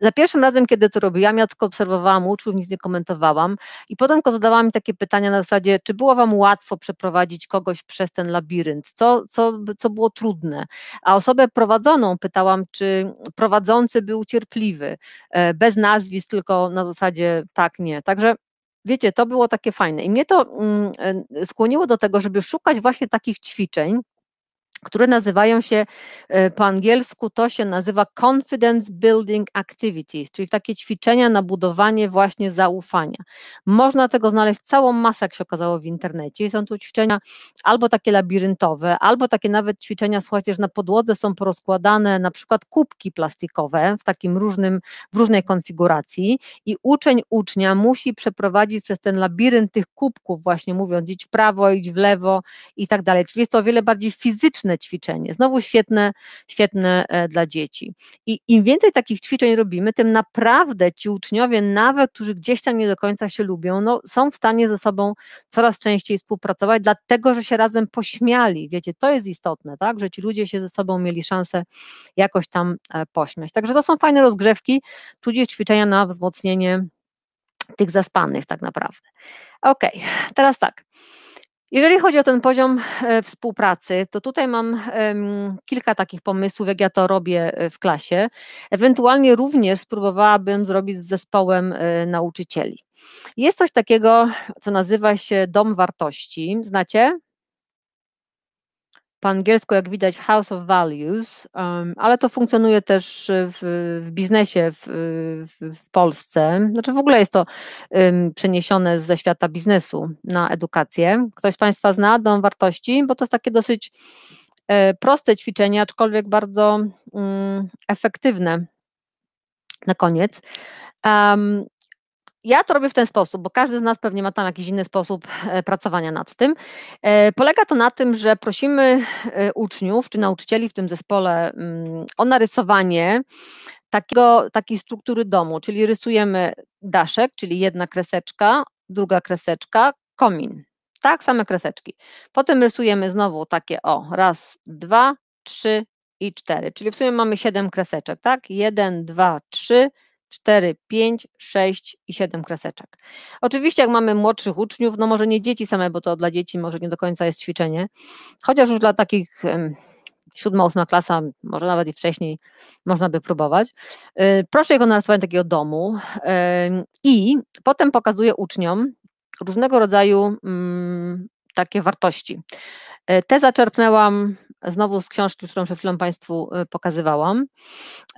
za pierwszym razem, kiedy to robiłam, ja tylko obserwowałam uczniów, nic nie komentowałam i potem tylko zadawałam takie pytania na zasadzie, czy było Wam łatwo przeprowadzić kogoś przez ten labirynt, co, co, co było trudne, a osobę prowadzoną pytałam, czy prowadzący był cierpliwy, e, bez nazwisk, tylko na zasadzie tak, nie. Także wiecie, to było takie fajne. I mnie to mm, e, skłoniło do tego, żeby szukać właśnie takich ćwiczeń, które nazywają się e, po angielsku, to się nazywa Confidence Building Activities, czyli takie ćwiczenia na budowanie właśnie zaufania. Można tego znaleźć całą masę, jak się okazało, w internecie. I są tu ćwiczenia albo takie labiryntowe, albo takie nawet ćwiczenia, słuchajcie, że na podłodze są porozkładane na przykład kubki plastikowe w takim różnym, w różnej konfiguracji i uczeń ucznia musi przeprowadzić przez ten labirynt tych kubków, właśnie mówiąc idź w prawo, idź w lewo i tak dalej. Czyli jest to o wiele bardziej fizyczne świetne ćwiczenie, znowu świetne, świetne e, dla dzieci. I im więcej takich ćwiczeń robimy, tym naprawdę ci uczniowie, nawet którzy gdzieś tam nie do końca się lubią, no, są w stanie ze sobą coraz częściej współpracować, dlatego że się razem pośmiali. Wiecie, to jest istotne, tak? Że ci ludzie się ze sobą mieli szansę jakoś tam e, pośmiać. Także to są fajne rozgrzewki, tudzież ćwiczenia na wzmocnienie tych zaspanych tak naprawdę. Okej, okay, teraz tak. Jeżeli chodzi o ten poziom e, współpracy, to tutaj mam kilka takich pomysłów, jak ja to robię e, w klasie. Ewentualnie również spróbowałabym zrobić z zespołem e, nauczycieli. Jest coś takiego, co nazywa się Dom Wartości. Znacie? po angielsku, jak widać, House of Values, um, ale to funkcjonuje też w, w biznesie w, w, w, Polsce. Znaczy w ogóle jest to um, przeniesione ze świata biznesu na edukację. Ktoś z Państwa zna dom wartości, bo to jest takie dosyć e, proste ćwiczenie, aczkolwiek bardzo um, efektywne na koniec. Um, ja to robię w ten sposób, bo każdy z nas pewnie ma tam jakiś inny sposób e, pracowania nad tym. E, polega to na tym, że prosimy e, uczniów czy nauczycieli w tym zespole mm, o narysowanie takiego, takiej struktury domu, czyli rysujemy daszek, czyli jedna kreseczka, druga kreseczka, komin. Tak, same kreseczki. Potem rysujemy znowu takie o, raz, dwa, trzy i cztery. Czyli w sumie mamy siedem kreseczek, tak? Jeden, dwa, trzy, 4, 5, 6 i 7 kreseczek. Oczywiście jak mamy młodszych uczniów, no może nie dzieci same, bo to dla dzieci może nie do końca jest ćwiczenie, chociaż już dla takich siódma, ósma klasa, może nawet i wcześniej można by próbować. Y, proszę jego o takiego domu i potem pokazuję uczniom różnego rodzaju mm, takie wartości. E, te zaczerpnęłam znowu z książki, którą przed chwilą Państwu y, pokazywałam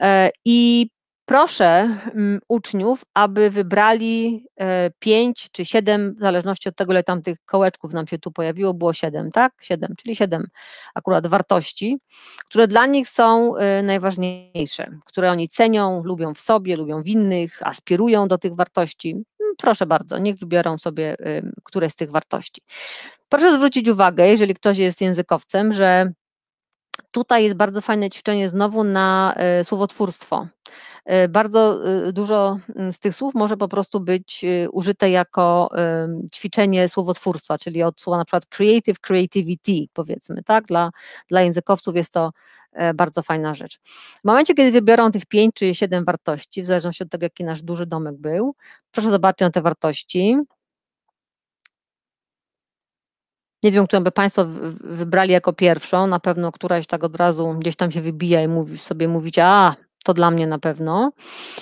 e, i proszę mm, uczniów, aby wybrali e, pięć czy siedem, w zależności od tego, ile tam tych kołeczków nam się tu pojawiło, było siedem, tak? Siedem, czyli siedem akurat wartości, które dla nich są e, najważniejsze, które oni cenią, lubią w sobie, lubią w innych, aspirują do tych wartości. Mm, proszę bardzo, niech wybiorą sobie e, które z tych wartości. Proszę zwrócić uwagę, jeżeli ktoś jest językowcem, że Tutaj jest bardzo fajne ćwiczenie znowu na e, słowotwórstwo. E, bardzo e, dużo mm, z tych słów może po prostu być użyte jako ćwiczenie słowotwórstwa, czyli od słowa na przykład creative, creativity, powiedzmy, tak? Dla, dla językowców jest to bardzo fajna rzecz. W momencie, kiedy wybiorą tych pięć czy siedem wartości, w zależności od tego, jaki nasz duży domek był, proszę zobaczyć na te wartości. Nie wiem, którą by Państwo wybrali jako pierwszą, na pewno któraś tak od razu gdzieś tam się wybija i mówi, sobie mówicie, a to dla mnie na pewno.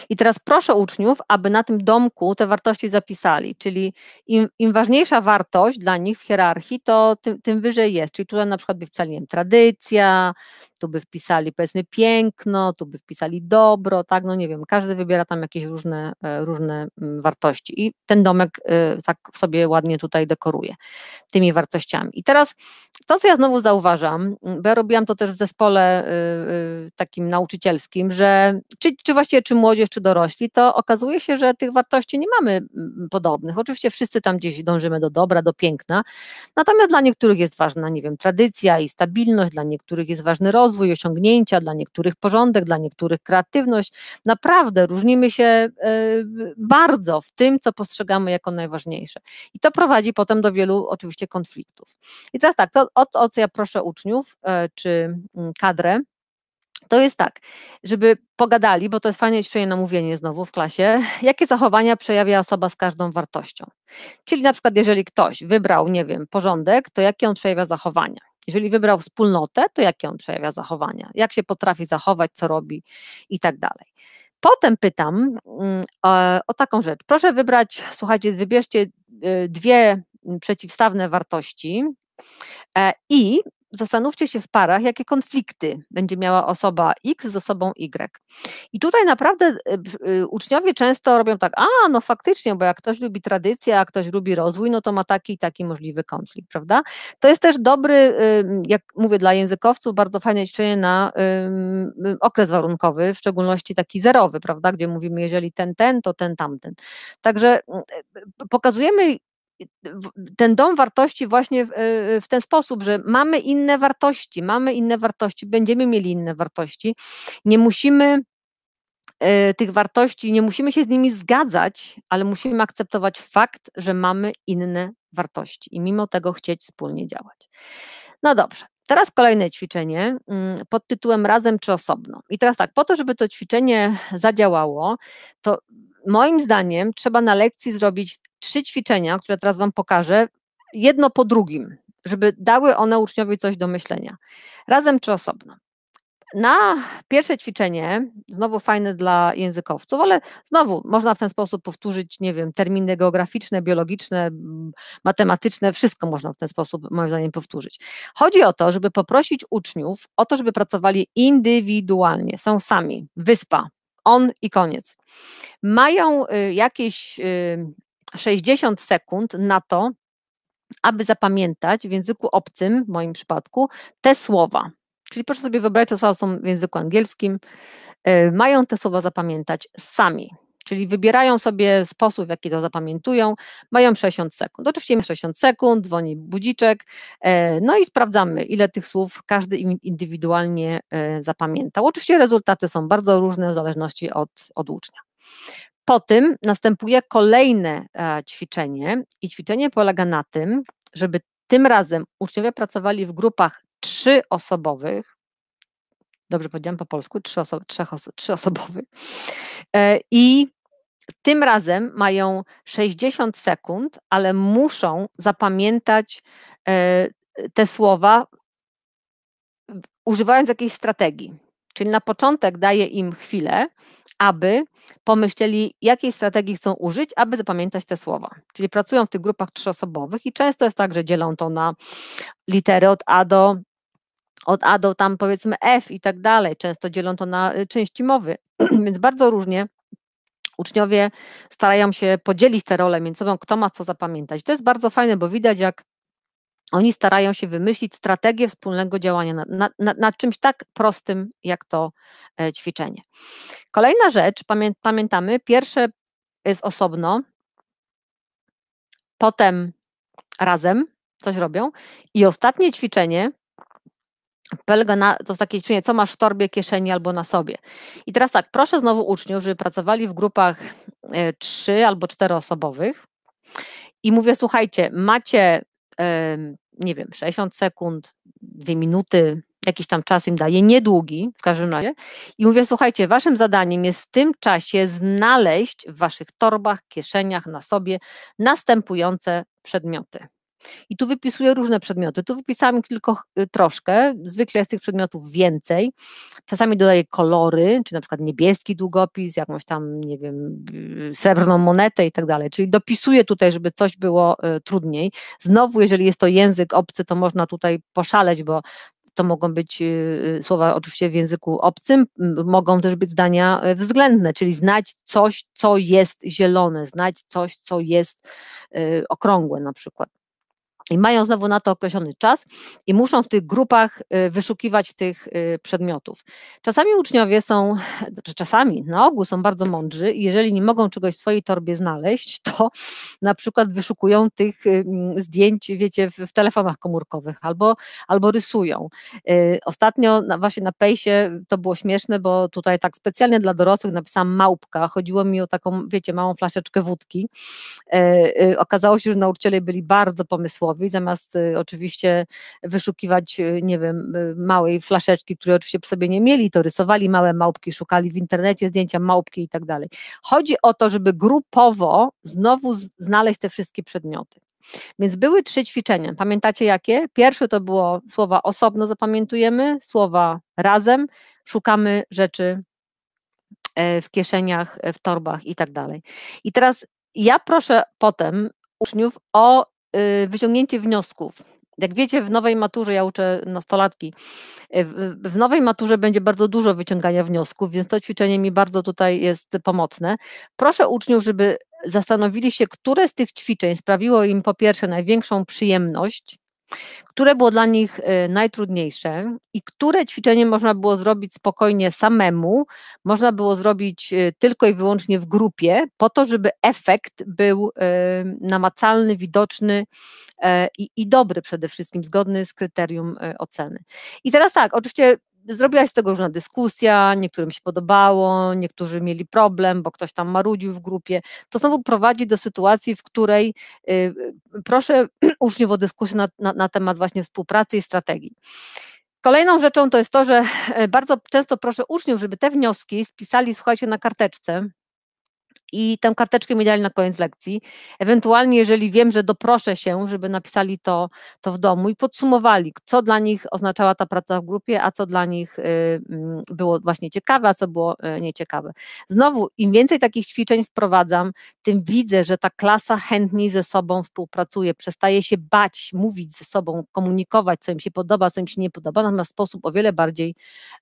I teraz proszę uczniów, aby na tym domku te wartości zapisali, czyli im, im ważniejsza wartość dla nich w hierarchii, to tym, tym wyżej jest. Czyli tutaj na przykład by wpisali wiem, tradycja, tu by wpisali powiedzmy piękno, tu by wpisali dobro, tak, no nie wiem, każdy wybiera tam jakieś różne, e, różne mm, wartości i ten domek e, tak sobie ładnie tutaj dekoruje tymi wartościami. I teraz to, co ja znowu zauważam, mm, bo ja robiłam to też w zespole e, takim nauczycielskim, że czy, czy właściwie czy młodzież, czy dorośli, to okazuje się, że tych wartości nie mamy mm, podobnych. Oczywiście wszyscy tam gdzieś dążymy do dobra, do piękna, natomiast dla niektórych jest ważna, nie wiem, tradycja i stabilność, dla niektórych jest ważny rozwój, rozwój, osiągnięcia, dla niektórych porządek, dla niektórych kreatywność. Naprawdę różnimy się e, bardzo w tym, co postrzegamy jako najważniejsze. I to prowadzi potem do wielu oczywiście konfliktów. I teraz tak, to o, o co ja proszę uczniów e, czy mm, kadrę, to jest tak, żeby pogadali, bo to jest fajnie ćwiczenie na mówienie znowu w klasie, jakie zachowania przejawia osoba z każdą wartością. Czyli na przykład, jeżeli ktoś wybrał, nie wiem, porządek, to jakie on przejawia zachowania. Jeżeli wybrał wspólnotę, to jakie on przejawia zachowania, jak się potrafi zachować, co robi i tak dalej. Potem pytam mm, o taką rzecz. Proszę wybrać, słuchajcie, wybierzcie y, dwie mm, przeciwstawne wartości e, i zastanówcie się w parach, jakie konflikty będzie miała osoba X z osobą Y. I tutaj naprawdę y, y, uczniowie często robią tak, a no faktycznie, bo jak ktoś lubi tradycję, a ktoś lubi rozwój, no to ma taki i taki możliwy konflikt, prawda? To jest też dobry, jak mówię dla językowców, bardzo fajne ćwiczenie na okres warunkowy, w szczególności taki zerowy, prawda, gdzie mówimy, jeżeli ten, ten, to ten, tamten. Także y, pokazujemy ten dom wartości właśnie w, y, w, ten sposób, że mamy inne wartości, mamy inne wartości, będziemy mieli inne wartości. Nie musimy y, tych wartości, nie musimy się z nimi zgadzać, ale musimy akceptować fakt, że mamy inne wartości i mimo tego chcieć wspólnie działać. No dobrze. Teraz kolejne ćwiczenie mm, pod tytułem razem czy osobno. I teraz tak, po to, żeby to ćwiczenie zadziałało, to moim zdaniem trzeba na lekcji zrobić trzy ćwiczenia, które teraz Wam pokażę, jedno po drugim, żeby dały one uczniowi coś do myślenia. Razem czy osobno. Na pierwsze ćwiczenie, znowu fajne dla językowców, ale znowu można w ten sposób powtórzyć, nie wiem, terminy geograficzne, biologiczne, matematyczne, wszystko można w ten sposób, moim zdaniem, powtórzyć. Chodzi o to, żeby poprosić uczniów o to, żeby pracowali indywidualnie, są sami, wyspa, on i koniec. Mają y, jakieś y, 60 sekund na to, aby zapamiętać w języku obcym, w moim przypadku, te słowa. Czyli proszę sobie wyobrazić, co słowa są w języku angielskim. E, mają te słowa zapamiętać sami. Czyli wybierają sobie sposób, w jaki to zapamiętują, mają 60 sekund. Oczywiście mamy 60 sekund, dzwoni budziczek, e, no i sprawdzamy, ile tych słów każdy indywidualnie e, zapamiętał. Oczywiście rezultaty są bardzo różne w zależności od, od ucznia. Po tym następuje kolejne e, ćwiczenie, i ćwiczenie polega na tym, żeby tym razem uczniowie pracowali w grupach trzyosobowych. Dobrze powiedziałam po polsku, trzyoso, oso, trzyosobowych. E, I tym razem mają 60 sekund, ale muszą zapamiętać e, te słowa, używając jakiejś strategii. Czyli na początek daję im chwilę, aby pomyśleli, jakiej strategii chcą użyć, aby zapamiętać te słowa. Czyli pracują w tych grupach trzyosobowych i często jest tak, że dzielą to na litery od A do od A do tam powiedzmy F i tak dalej. Często dzielą to na y, części mowy, więc bardzo różnie uczniowie starają się podzielić te role między sobą, kto ma co zapamiętać. To jest bardzo fajne, bo widać, jak oni starają się wymyślić strategię wspólnego działania nad, nad, nad, czymś tak prostym, jak to e, ćwiczenie. Kolejna rzecz, pamię, pamiętamy, pierwsze jest osobno, potem razem coś robią i ostatnie ćwiczenie polega na, to takie ćwiczenie, co masz w torbie, kieszeni albo na sobie. I teraz tak, proszę znowu uczniów, żeby pracowali w grupach e, trzy albo czteroosobowych i mówię, słuchajcie, macie nie wiem, 60 sekund, 2 minuty, jakiś tam czas im daje, niedługi w każdym razie. I mówię, słuchajcie, waszym zadaniem jest w tym czasie znaleźć w waszych torbach, kieszeniach, na sobie następujące przedmioty. I tu wypisuję różne przedmioty. Tu wypisałam tylko y, troszkę, zwykle jest tych przedmiotów więcej. Czasami dodaję kolory, czy na przykład niebieski długopis, jakąś tam, nie wiem, y, srebrną monetę i tak dalej. Czyli dopisuję tutaj, żeby coś było y, trudniej. Znowu, jeżeli jest to język obcy, to można tutaj poszaleć, bo to mogą być słowa oczywiście w języku obcym, mogą też być zdania względne, czyli znać coś, co jest zielone, znać coś, co jest okrągłe na przykład i mają znowu na to określony czas i muszą w tych grupach y, wyszukiwać tych y, przedmiotów. Czasami uczniowie są, czy znaczy czasami na ogół są bardzo mądrzy i jeżeli nie mogą czegoś w swojej torbie znaleźć, to na przykład wyszukują tych y, zdjęć, wiecie, w telefonach komórkowych albo, albo rysują. Ostatnio właśnie na Pejsie to było śmieszne, bo tutaj tak specjalnie dla dorosłych napisałam małpka, chodziło mi o taką, wiecie, małą flaszeczkę wódki. Okazało się, że nauczyciele byli bardzo pomysłowi, słowi, zamiast y, oczywiście wyszukiwać, y, nie wiem, y, małej flaszeczki, której oczywiście przy sobie nie mieli, to rysowali małe małpki, szukali w internecie zdjęcia małpki i tak dalej. Chodzi o to, żeby grupowo znowu znaleźć te wszystkie przedmioty. Więc były trzy ćwiczenia. Pamiętacie jakie? Pierwsze to było słowa osobno zapamiętujemy, słowa razem, szukamy rzeczy e, w kieszeniach, e, w torbach i tak dalej. I teraz ja proszę potem uczniów o Y, wyciągnięcie wniosków. Jak wiecie, w nowej maturze, ja uczę nastolatki, y, w nowej maturze będzie bardzo dużo wyciągania wniosków, więc to ćwiczenie mi bardzo tutaj jest pomocne. Proszę uczniów, żeby zastanowili się, które z tych ćwiczeń sprawiło im po pierwsze największą przyjemność, które było dla nich y, najtrudniejsze i które ćwiczenie można było zrobić spokojnie samemu, można było zrobić y, tylko i wyłącznie w grupie, po to, żeby efekt był y, namacalny, widoczny e, i, dobry przede wszystkim, zgodny z kryterium oceny. I teraz tak, oczywiście zrobiła się z tego różna dyskusja, niektórym się podobało, niektórzy mieli problem, bo ktoś tam marudził w grupie. To znowu prowadzi do sytuacji, w której y, y proszę uczniów o dyskusję na, na, na temat właśnie współpracy i strategii. Kolejną rzeczą to jest to, że e, bardzo często proszę uczniów, żeby te wnioski spisali, słuchajcie, na karteczce, i tę karteczkę mieli na koniec lekcji. Ewentualnie, jeżeli wiem, że doproszę się, żeby napisali to, to w domu i podsumowali, co dla nich oznaczała ta praca w grupie, a co dla nich y, mm, było właśnie ciekawe, a co było y, nieciekawe. Znowu, im więcej takich ćwiczeń wprowadzam, tym widzę, że ta klasa chętniej ze sobą współpracuje, przestaje się bać, mówić ze sobą, komunikować, co im się podoba, co im się nie podoba, natomiast w sposób o wiele bardziej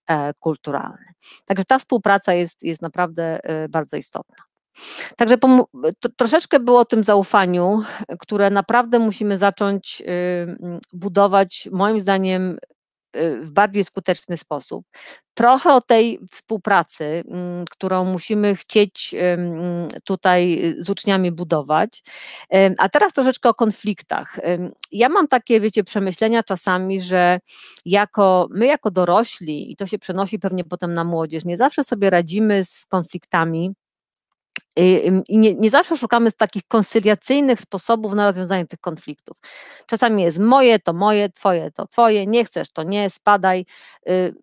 e, kulturalny. Także ta współpraca jest, jest naprawdę y, bardzo istotna. Także troszeczkę było o tym zaufaniu, które naprawdę musimy zacząć y, mm, budować, moim zdaniem, y, w bardziej skuteczny sposób. Trochę o tej współpracy, mm, którą musimy chcieć tutaj z uczniami budować. A teraz troszeczkę o konfliktach. Ja mam takie, wiecie, przemyślenia czasami, że jako, my jako dorośli, i to się przenosi pewnie potem na młodzież, nie zawsze sobie radzimy z konfliktami Y, I nie, nie, zawsze szukamy takich konsyliacyjnych sposobów na rozwiązanie tych konfliktów. Czasami jest moje to moje, twoje to twoje, nie chcesz to nie, spadaj. Y,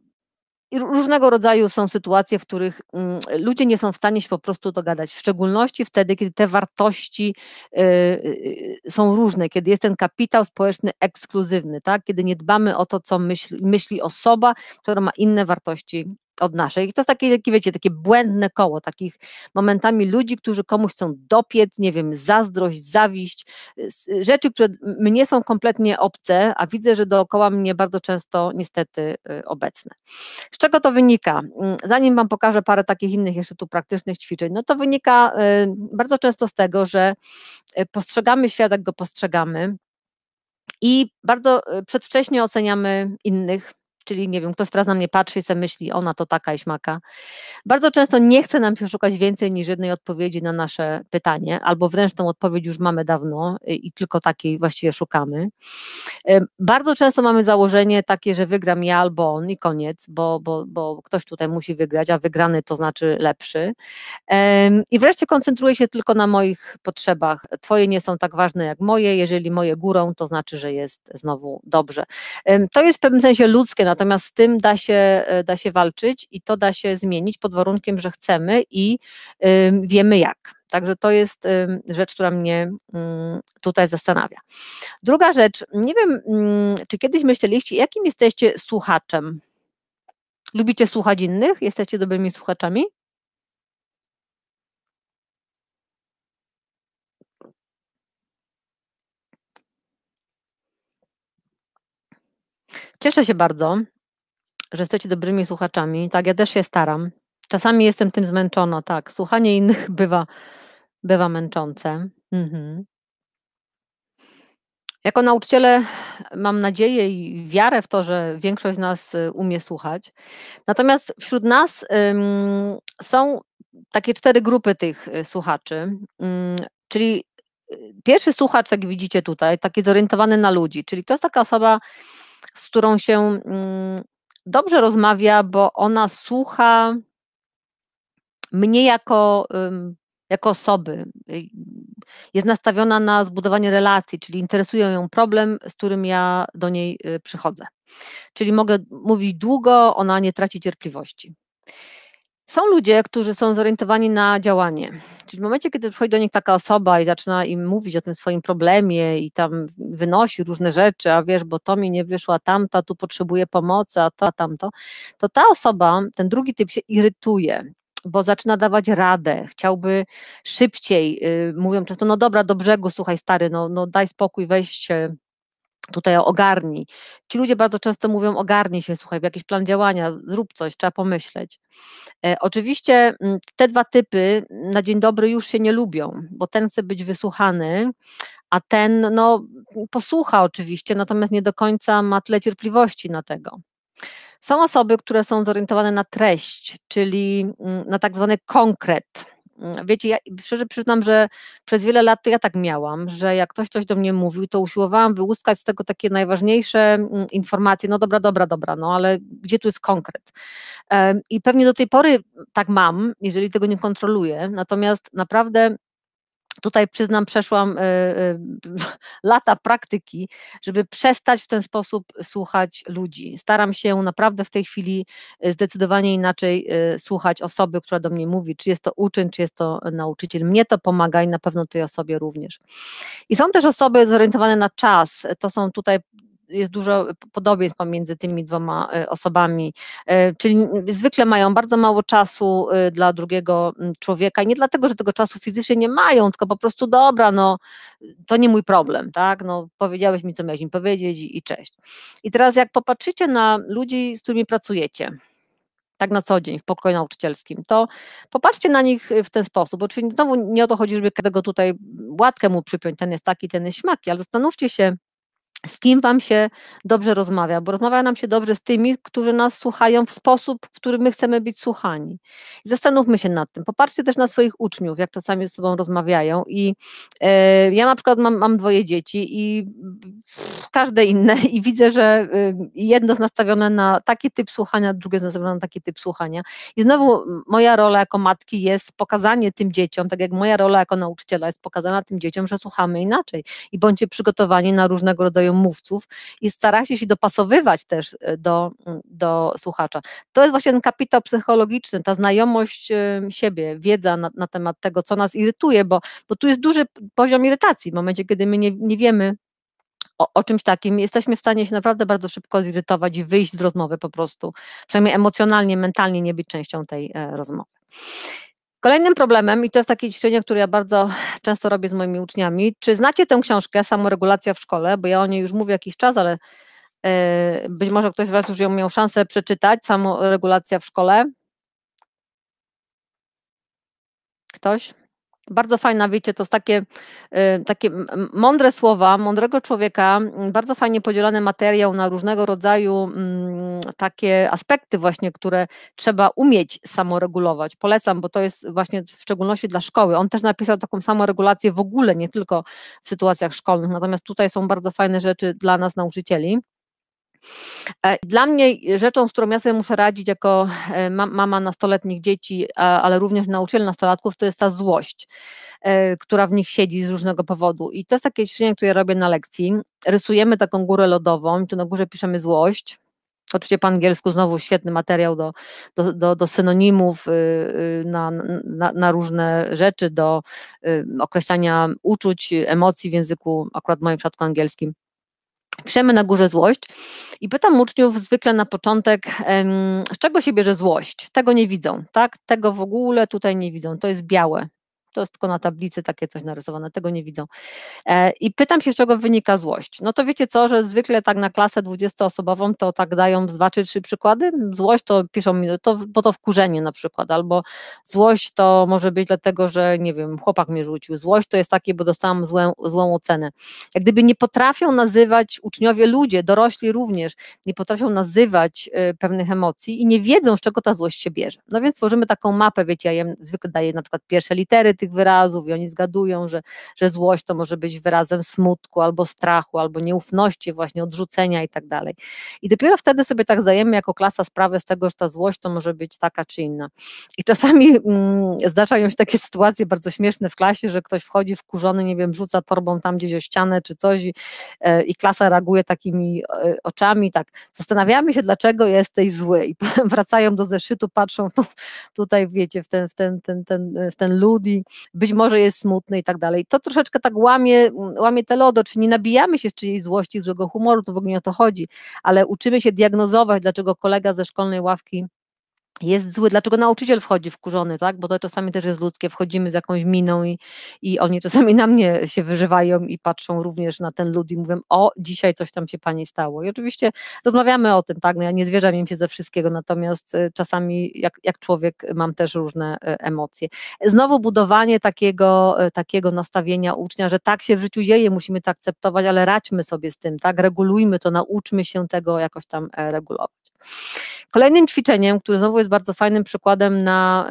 I różnego rodzaju są sytuacje, w których mm, ludzie nie są w stanie się po prostu dogadać, w szczególności wtedy, kiedy te wartości y, są różne, kiedy jest ten kapitał społeczny ekskluzywny, tak? kiedy nie dbamy o to, co myśli, myśli osoba, która ma inne wartości od naszej. I to jest takie, takie, wiecie, takie błędne koło takich momentami ludzi, którzy komuś chcą dopiec, nie wiem, zazdrość, zawiść, rzeczy, które mnie są kompletnie obce, a widzę, że dookoła mnie bardzo często niestety y, obecne. Z czego to wynika? Mm, zanim Wam pokażę parę takich innych jeszcze tu praktycznych ćwiczeń, no to wynika y, bardzo często z tego, że y, postrzegamy świat, jak go postrzegamy, i bardzo przedwcześnie oceniamy innych, Czyli nie wiem, ktoś teraz na mnie patrzy i sobie myśli, ona to taka i śmaka. Bardzo często nie chce nam się szukać więcej niż jednej odpowiedzi na nasze pytanie, albo wręcz tą odpowiedź już mamy dawno y, i tylko takiej właściwie szukamy. Bardzo często mamy założenie takie, że wygram ja albo on i koniec, bo, bo, bo ktoś tutaj musi wygrać, a wygrany to znaczy lepszy. I wreszcie koncentruję się tylko na moich potrzebach. Twoje nie są tak ważne jak moje. Jeżeli moje górą, to znaczy, że jest znowu dobrze. To jest w pewnym sensie ludzkie Natomiast z tym da się, e, da się walczyć i to da się zmienić pod warunkiem, że chcemy i wiemy jak. Także to jest rzecz, która mnie mm, tutaj zastanawia. Druga rzecz, nie wiem, mm, czy kiedyś myśleliście, jakim jesteście słuchaczem? Lubicie słuchać innych? Jesteście dobrymi słuchaczami? Cieszę się bardzo, że jesteście dobrymi słuchaczami. Tak, ja też się staram. Czasami jestem tym zmęczona, tak. Słuchanie innych bywa, bywa męczące. Mhm. Jako nauczyciele mam nadzieję i wiarę w to, że większość z nas y, umie słuchać. Natomiast wśród nas ym, są takie cztery grupy tych y, słuchaczy. Ym, czyli y, pierwszy słuchacz, jak widzicie tutaj, taki zorientowany na ludzi, czyli to jest taka osoba, z którą się mm, dobrze rozmawia, bo ona słucha mnie jako, jako osoby. Y, jest nastawiona na zbudowanie relacji, czyli interesuje ją problem, z którym ja do niej y, przychodzę. Czyli mogę mówić długo, ona nie traci cierpliwości. Są ludzie, którzy są zorientowani na działanie. Czyli w momencie, kiedy przychodzi do nich taka osoba i zaczyna im mówić o tym swoim problemie i tam wynosi różne rzeczy, a wiesz, bo to mi nie wyszła tamta tu potrzebuje pomocy, a to, a tamto, to ta osoba, ten drugi typ się irytuje bo zaczyna dawać radę, chciałby szybciej, yy, mówią często, no dobra, do brzegu, słuchaj stary, no, no daj spokój, weź się, tutaj ogarni. Ci ludzie bardzo często mówią, ogarnij się, słuchaj, jakiś plan działania, zrób coś, trzeba pomyśleć. E, oczywiście mm, te dwa typy na dzień dobry już się nie lubią, bo ten chce być wysłuchany, a ten no, posłucha oczywiście, natomiast nie do końca ma tyle cierpliwości na tego. Są osoby, które są zorientowane na treść, czyli mm, na tak zwany konkret Mm, wiecie, ja szczerze przyznam, że przez wiele lat to ja tak miałam, mhm. że jak ktoś coś do mnie mówił, to usiłowałam wyłuskać z tego takie najważniejsze mm, informacje, no dobra, dobra, dobra, no ale gdzie tu jest konkret? I pewnie do tej pory tak mam, jeżeli tego nie kontroluję, natomiast naprawdę Tutaj przyznam, przeszłam y, y, lata praktyki, żeby przestać w ten sposób słuchać ludzi. Staram się naprawdę w tej chwili y, zdecydowanie inaczej y, słuchać osoby, która do mnie mówi, czy jest to uczeń, czy jest to nauczyciel. Mnie to pomaga i na pewno tej osobie również. I są też osoby zorientowane na czas. To są tutaj jest dużo podobieństw pomiędzy tymi dwoma e, osobami. E, czyli zwykle mają bardzo mało czasu e, dla drugiego człowieka. Nie dlatego, że tego czasu fizycznie nie mają, tylko po prostu dobra, no to nie mój problem, tak? No, powiedziałeś mi, co miałeś mi powiedzieć i, cześć. I teraz jak popatrzycie na ludzi, z którymi pracujecie, tak na co dzień w pokoju nauczycielskim, to popatrzcie na nich w ten sposób. Oczywiście znowu nie o to chodzi, żeby każdego tutaj łatkę mu przypiąć, ten jest taki, ten jest śmaki, ale zastanówcie się, z kim Wam się dobrze rozmawia, bo rozmawia nam się dobrze z tymi, którzy nas słuchają w sposób, w którym my chcemy być słuchani. I zastanówmy się nad tym. Popatrzcie też na swoich uczniów, jak czasami ze sobą rozmawiają. I e, ja na przykład mam, mam dwoje dzieci i każde inne, i widzę, że y, jedno jest nastawione na taki typ słuchania, drugie jest nastawione na taki typ słuchania. I znowu moja rola jako matki jest pokazanie tym dzieciom, tak jak moja rola jako nauczyciela jest pokazana tym dzieciom, że słuchamy inaczej i bądźcie przygotowani na różnego rodzaju rodzaju mówców i staracie się dopasowywać też e, do, do słuchacza. To jest właśnie ten kapitał psychologiczny, ta znajomość e, siebie, wiedza na, na temat tego, co nas irytuje, bo, bo tu jest duży poziom irytacji w momencie, kiedy my nie, nie wiemy, o, o, czymś takim, jesteśmy w stanie się naprawdę bardzo szybko zirytować i wyjść z rozmowy po prostu, przynajmniej emocjonalnie, mentalnie nie być częścią tej e, rozmowy. Kolejnym problemem, i to jest takie ćwiczenie, które ja bardzo często robię z moimi uczniami, czy znacie tę książkę Samoregulacja w szkole, bo ja o niej już mówię jakiś czas, ale yy, być może ktoś z Was już ją miał szansę przeczytać, Samoregulacja w szkole. Ktoś? Bardzo fajna, wiecie, to są takie, y, takie mądre słowa mądrego człowieka, mm, bardzo fajnie podzielany materiał na różnego rodzaju mm, takie aspekty właśnie, które trzeba umieć samoregulować. Polecam, bo to jest właśnie w szczególności dla szkoły. On też napisał taką samoregulację w ogóle, nie tylko w sytuacjach szkolnych, natomiast tutaj są bardzo fajne rzeczy dla nas, nauczycieli. E, dla mnie rzeczą, z którą ja sobie muszę radzić jako e, mama nastoletnich dzieci, ale również nauczyciel nastolatków, to jest ta złość, e, która w nich siedzi z różnego powodu. I to jest takie ćwiczenie, które ja robię na lekcji. Rysujemy taką górę lodową, tu na górze piszemy złość, Oczywiście po angielsku znowu świetny materiał do, do, do, do synonimów y, y, na, na, na, różne rzeczy, do y, określania uczuć, emocji w języku, akurat w moim przypadku angielskim. Przemy na górze złość i pytam uczniów zwykle na początek, z czego się bierze złość? Tego nie widzą, tak? Tego w ogóle tutaj nie widzą, to jest białe, to jest tylko na tablicy takie coś narysowane, tego nie widzą. E, I pytam się, z czego wynika złość. No to wiecie co, że zwykle tak na klasę 20-osobową to tak dają dwa czy trzy przykłady. Złość to piszą, to, bo to wkurzenie na przykład, albo złość to może być dlatego, że nie wiem, chłopak mnie rzucił. Złość to jest takie, bo dostałam złą, złą ocenę. Jak gdyby nie potrafią nazywać uczniowie ludzie, dorośli również, nie potrafią nazywać y, pewnych emocji i nie wiedzą, z czego ta złość się bierze. No więc tworzymy taką mapę, wiecie, ja zwykle daję na przykład pierwsze litery tych wyrazów i oni zgadują, że, że złość to może być wyrazem smutku albo strachu, albo nieufności, właśnie odrzucenia i tak dalej. I dopiero wtedy sobie tak zdajemy jako klasa sprawę z tego, że ta złość to może być taka czy inna. I czasami mm, zdarzają się takie sytuacje bardzo śmieszne w klasie, że ktoś wchodzi wkurzony, nie wiem, rzuca torbą tam gdzieś o ścianę czy coś i, e, i klasa reaguje takimi e, oczami, tak, zastanawiamy się, dlaczego jesteś zły i wracają do zeszytu, patrzą w to, no, tutaj, wiecie, w ten, w ten, ten, ten, e, w ten ludzi być może jest smutny i tak dalej. To troszeczkę tak łamie, łamie te lodo, czy nie nabijamy się z czyjejś złości, złego humoru, to w ogóle nie o to chodzi, ale uczymy się diagnozować, dlaczego kolega ze szkolnej ławki jest zły, dlaczego nauczyciel wchodzi wkurzony, tak? Bo to czasami też jest ludzkie, wchodzimy z jakąś miną i, i oni czasami na mnie się wyżywają i patrzą również na ten lud i mówią, o, dzisiaj coś tam się pani stało. I oczywiście rozmawiamy o tym, tak? No ja nie zwierzam im się ze wszystkiego, natomiast y, czasami jak, jak człowiek mam też różne y, emocje. Znowu budowanie takiego, y, takiego nastawienia ucznia, że tak się w życiu dzieje, musimy to akceptować, ale radźmy sobie z tym, tak? Regulujmy to, nauczmy się tego jakoś tam e, regulować. Kolejnym ćwiczeniem, które znowu jest bardzo fajnym przykładem na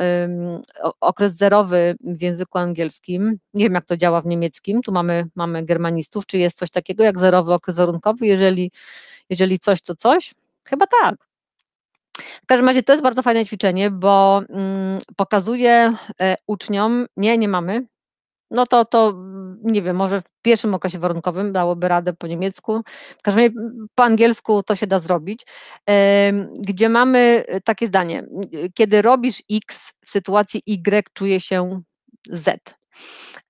okres zerowy w języku angielskim, nie wiem jak to działa w niemieckim, tu mamy, mamy germanistów, czy jest coś takiego jak zerowy okres warunkowy, jeżeli, jeżeli coś to coś? Chyba tak. W każdym razie to jest bardzo fajne ćwiczenie, bo mm, pokazuje y, uczniom, nie, nie mamy, no to, to mm, nie wiem, może w pierwszym okresie warunkowym dałoby radę po niemiecku. W każdym razie mm, po angielsku to się da zrobić. Gdzie mamy y, takie zdanie, y, kiedy robisz X w sytuacji Y czuje się Z.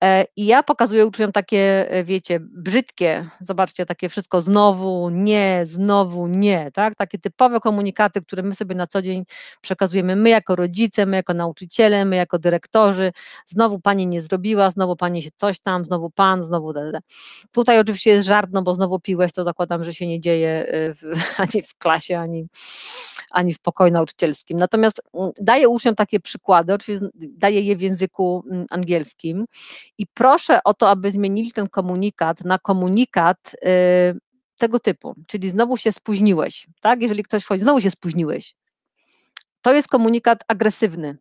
E, I ja pokazuję uczniom takie, e, wiecie, brzydkie, zobaczcie, takie wszystko znowu, nie, znowu, nie, tak? Takie typowe komunikaty, które my sobie na co dzień przekazujemy, my jako rodzice, my jako nauczyciele, my jako dyrektorzy, znowu pani nie zrobiła, znowu pani się coś tam, znowu pan, znowu... Tutaj oczywiście jest żart, no bo znowu piłeś, to zakładam, że się nie dzieje e, w, ani w klasie, ani, ani w pokoju nauczycielskim. Natomiast mm, daję uczniom takie przykłady, oczywiście daję je w języku mm, angielskim, i proszę o to, aby zmienili ten komunikat na komunikat y, tego typu, czyli znowu się spóźniłeś, tak? Jeżeli ktoś wchodzi, znowu się spóźniłeś. To jest komunikat agresywny,